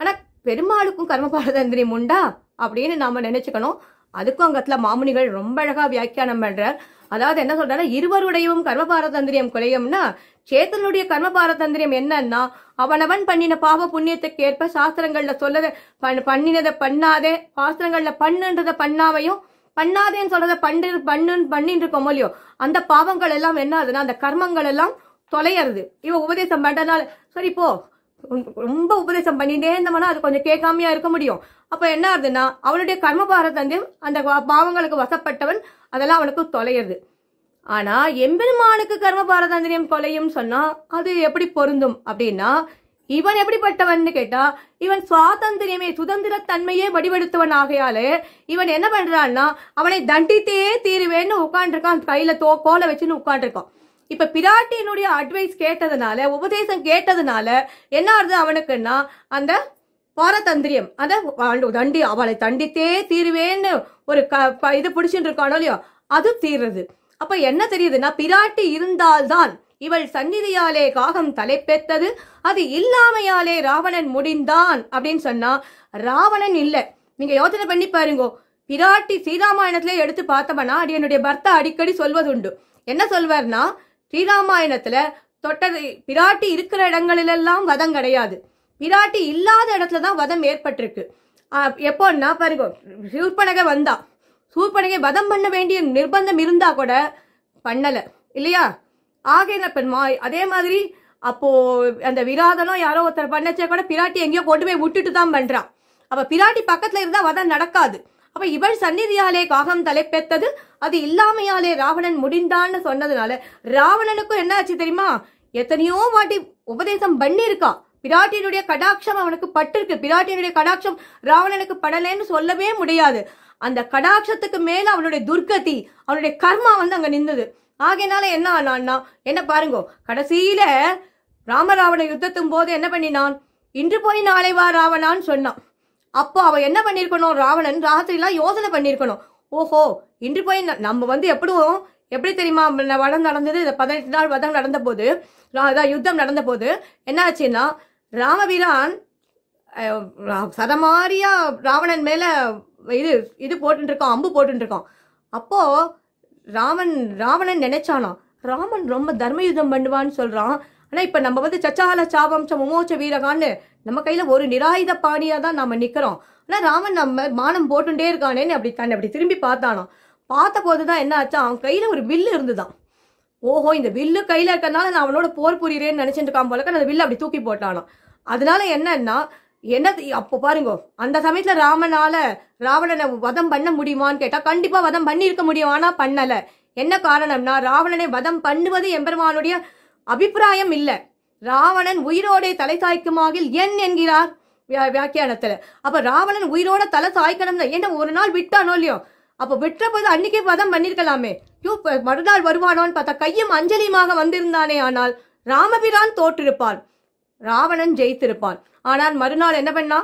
ஆனா பெருமாளுக்கும் கர்ம பாரதந்திரியம் உண்டா அப்படின்னு நாம நினைச்சுக்கணும் அதுக்கும் அங்கத்துல மாமுனிகள் ரொம்ப அழகா வியாக்கியானம் பண்றார் அதாவது என்ன சொல்றாரு இருவருடையவும் கர்மபாரதந்திரியம் குலையம்னா சேத்தனுடைய தந்திரியம் என்னன்னா அவனவன் பண்ணின பாவ புண்ணியத்துக்கு ஏற்ப சாஸ்திரங்கள்ல சொல்லத பண்ணினதை பண்ணாதே சாஸ்திரங்கள்ல பண்ணுன்றத பண்ணாவையும் பண்ணாதேன்னு சொல்றத பண்ணு பண்ணுன்னு பண்ணிட்டு இருக்கோம் இல்லையோ அந்த பாவங்கள் எல்லாம் என்ன ஆகுதுன்னா அந்த கர்மங்கள் எல்லாம் தொலையறது இவ உபதேசம் பண்றதுனால சரி இப்போ ரொம்ப உபதேசம் பண்ணிட்டே இருந்தோம்னா அது கொஞ்சம் கேட்காமையா இருக்க முடியும் அப்ப என்ன ஆகுதுன்னா அவனுடைய கர்ம பாரத்தை அந்த பாவங்களுக்கு வசப்பட்டவன் அதெல்லாம் அவனுக்கு தொலையிறது ஆனா எம்பெருமானுக்கு கர்ம பாரதந்திரியம் கொலையும் சொன்னா அது எப்படி பொருந்தும் அப்படின்னா இவன் எப்படிப்பட்டவன் கேட்டா இவன் சுவாதந்திரியமே சுதந்திர தன்மையே வடிவெடுத்தவன் ஆகையாலே இவன் என்ன பண்றான்னா அவனை தண்டித்தே தீருவேன்னு உட்காந்துருக்கான் கையில தோ கோலை வச்சுன்னு உட்காந்துருக்கான் இப்ப பிராட்டியினுடைய அட்வைஸ் கேட்டதுனால உபதேசம் கேட்டதுனால என்ன ஆகுது அவனுக்குன்னா அந்த பாரதந்திரியம் அந்த தண்டி அவளை தண்டித்தே தீருவேன்னு ஒரு க இது பிடிச்சிட்டு இருக்கானோ இல்லையோ அது தீர்றது அப்ப என்ன தெரியுதுன்னா பிராட்டி இருந்தால்தான் இவள் சந்நிதியாலே காகம் தலைப்பெத்தது அது இல்லாமையாலே ராவணன் முடிந்தான் அப்படின்னு சொன்னா ராவணன் இல்லை நீங்க யோசனை பண்ணி பாருங்கோ பிராட்டி சீராமாயணத்திலே எடுத்து பார்த்தோம்னா அடி என்னுடைய பர்த்தா அடிக்கடி சொல்வதுண்டு என்ன சொல்வார்னா ஸ்ரீராமாயணத்துல தொட்டது பிராட்டி இருக்கிற இடங்களிலெல்லாம் வதம் கிடையாது பிராட்டி இல்லாத இடத்துல தான் வதம் ஏற்பட்டிருக்கு எப்போன்னா பாருங்க சூர்பனகை வந்தா சூர்பனகை வதம் பண்ண வேண்டிய நிர்பந்தம் இருந்தா கூட பண்ணலை இல்லையா ஆகையில பெண்மா அதே மாதிரி அப்போ அந்த விராதனம் யாரோ ஒருத்தர் பண்ணச்சே கூட பிராட்டி எங்கேயோ கொண்டு போய் விட்டுட்டு தான் பண்றான் அப்ப பிராட்டி பக்கத்துல இருந்தா வதம் நடக்காது அப்ப இவள் சந்நிதியாலே காகம் தலைப்பெத்தது அது இல்லாமையாலே ராவணன் முடிந்தான்னு சொன்னதுனால ராவணனுக்கும் என்ன ஆச்சு தெரியுமா எத்தனையோ வாட்டி உபதேசம் பண்ணிருக்கா பிராட்டியினுடைய கடாட்சம் அவனுக்கு பட்டிருக்கு பிராட்டியினுடைய கடாட்சம் ராவணனுக்கு படலைன்னு சொல்லவே முடியாது அந்த கடாட்சத்துக்கு மேல அவனுடைய துர்கதி அவனுடைய கர்மா வந்து அங்க நின்றுது ஆகையினால என்ன ஆனான்னா என்ன பாருங்கோ கடைசியில ராமராவண யுத்தத்தும் போது என்ன பண்ணினான் இன்று போய் நாளை வா ராவணான்னு சொன்னான் அப்போ அவ என்ன பண்ணியிருக்கணும் ராவணன் எல்லாம் யோசனை பண்ணியிருக்கணும் ஓஹோ இன்று போய் நம்ம வந்து எப்படியும் எப்படி தெரியுமா வடம் நடந்தது இந்த பதினெட்டு நாள் வதம் நடந்த போது யுத்தம் நடந்த போது என்ன ஆச்சுன்னா ராமபிரான் சதமாரியா ராவணன் மேல இது இது இருக்கோம் அம்பு இருக்கோம் அப்போ ராமன் ராவணன் நினைச்சானா ராமன் ரொம்ப தர்ம யுத்தம் பண்ணுவான்னு சொல்றான் ஆனா இப்ப நம்ம வந்து சச்சால சாபம் ச வீரகான்னு நம்ம கையில ஒரு நிராயுத பாணியா தான் நம்ம நிக்கிறோம் ஆனா ராமன் நம்ம மானம் போட்டுட்டே இருக்கானேன்னு அப்படி தன்னை அப்படி திரும்பி பார்த்தானோ பார்த்த போதுதான் என்ன ஆச்சா அவன் கையில ஒரு வில்லு இருந்துதான் ஓஹோ இந்த வில்லு கையில இருக்கிறனால நான் அவனோட போர் புரியறேன்னு நினைச்சிட்டு இருக்கான் போலக்க அந்த வில்லு அப்படி தூக்கி போட்டானோ அதனால என்னன்னா என்ன அப்போ பாருங்க அந்த சமயத்துல ராமனால ராவணனை வதம் பண்ண முடியுமான்னு கேட்டா கண்டிப்பா வதம் பண்ணி இருக்க முடியும் ஆனா பண்ணல என்ன காரணம்னா ராவணனை வதம் பண்ணுவது எம்பெருமானுடைய அபிப்பிராயம் இல்லை ராவணன் உயிரோடே தலை சாய்க்குமாகில் என் என்கிறார் வியாக்கியானத்துல அப்ப ராவணன் உயிரோட தலை தாய்க்கணும்னா ஏன்னா ஒரு நாள் விட்டானோ இல்லையோ அப்ப விட்ட போது அன்னைக்கே பதம் பண்ணிருக்கலாமே யூ மறுநாள் வருவானோன்னு பார்த்தா கையும் அஞ்சலியுமாக வந்திருந்தானே ஆனால் ராமபிரான் தோற்றிருப்பான் ராவணன் ஜெயித்திருப்பான் ஆனால் மறுநாள் என்ன பண்ணா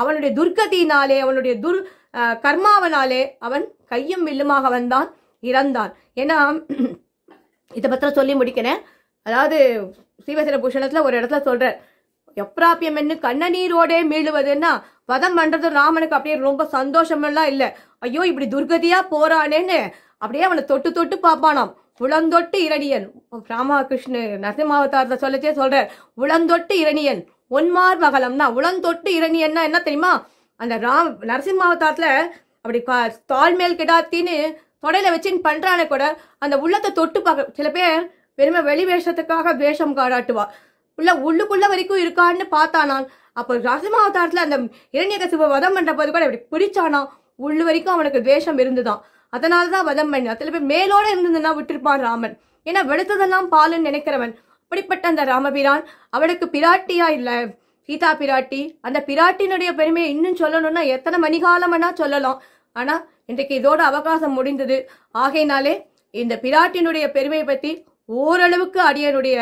அவனுடைய துர்கதியினாலே அவனுடைய துர் கர்மாவனாலே அவன் கையும் வில்லுமாக வந்தான் இறந்தான் ஏன்னா இதை பத்திரம் சொல்லி முடிக்கிறேன் அதாவது ஸ்ரீவசன பூஷணத்துல ஒரு இடத்துல சொல்ற எப்ராப்பியம் என்ன கண்ணநீரோடே மீளுவதுன்னா வதம் பண்ணுறது ராமனுக்கு அப்படியே ரொம்ப சந்தோஷமெல்லாம் இல்லை ஐயோ இப்படி துர்கதியாக போறானேன்னு அப்படியே அவனை தொட்டு தொட்டு பார்ப்பானாம் உளந்தொட்டு இரணியன் ராமகிருஷ்ண நரசிம்மாவதாரத்தை சொல்லச்சே சொல்ற உளந்தொட்டு இரணியன் ஒன்மார் மகளம்னா உளந்தொட்டு இரணியன்னா என்ன தெரியுமா அந்த ராம் நரசிம்மாவதாரத்துல அப்படி தாழ்மேல் கிடாத்தின்னு தொடையில வச்சுன்னு பண்றானே கூட அந்த உள்ளத்தை தொட்டு பார்க்க சில பேர் பெருமை வெளி வேஷத்துக்காக வேஷம் காடாட்டுவா உள்ள உள்ளுக்குள்ள வரைக்கும் இருக்கான்னு பார்த்தானான் அப்போ ராசிமா அவதாரத்தில் அந்த இரண்யகசிப வதம் பண்ற போது கூட இப்படி பிடிச்சானா உள்ளு வரைக்கும் அவனுக்கு வேஷம் இருந்துதான் அதனால தான் வதம் பண்ணி அதில் போய் மேலோட இருந்ததுன்னா விட்டுருப்பான் ராமன் ஏன்னா வெளுத்ததெல்லாம் பாலுன்னு நினைக்கிறவன் அப்படிப்பட்ட அந்த ராமபிரான் அவனுக்கு பிராட்டியா இல்லை சீதா பிராட்டி அந்த பிராட்டினுடைய பெருமையை இன்னும் சொல்லணும்னா எத்தனை மணிகாலம்னா சொல்லலாம் ஆனால் இன்றைக்கு இதோட அவகாசம் முடிந்தது ஆகையினாலே இந்த பிராட்டினுடைய பெருமையை பற்றி ஓரளவுக்கு அடியனுடைய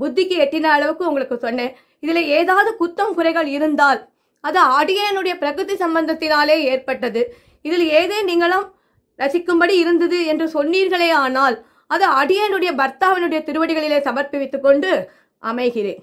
புத்திக்கு எட்டின அளவுக்கு உங்களுக்கு சொன்னேன் இதில் ஏதாவது குத்தம் குறைகள் இருந்தால் அது அடியனுடைய பிரகிருதி சம்பந்தத்தினாலே ஏற்பட்டது இதில் ஏதே நீங்களும் ரசிக்கும்படி இருந்தது என்று சொன்னீர்களே ஆனால் அது அடியனுடைய பர்த்தாவினுடைய திருவடிகளிலே சமர்ப்பித்துக் கொண்டு அமைகிறேன்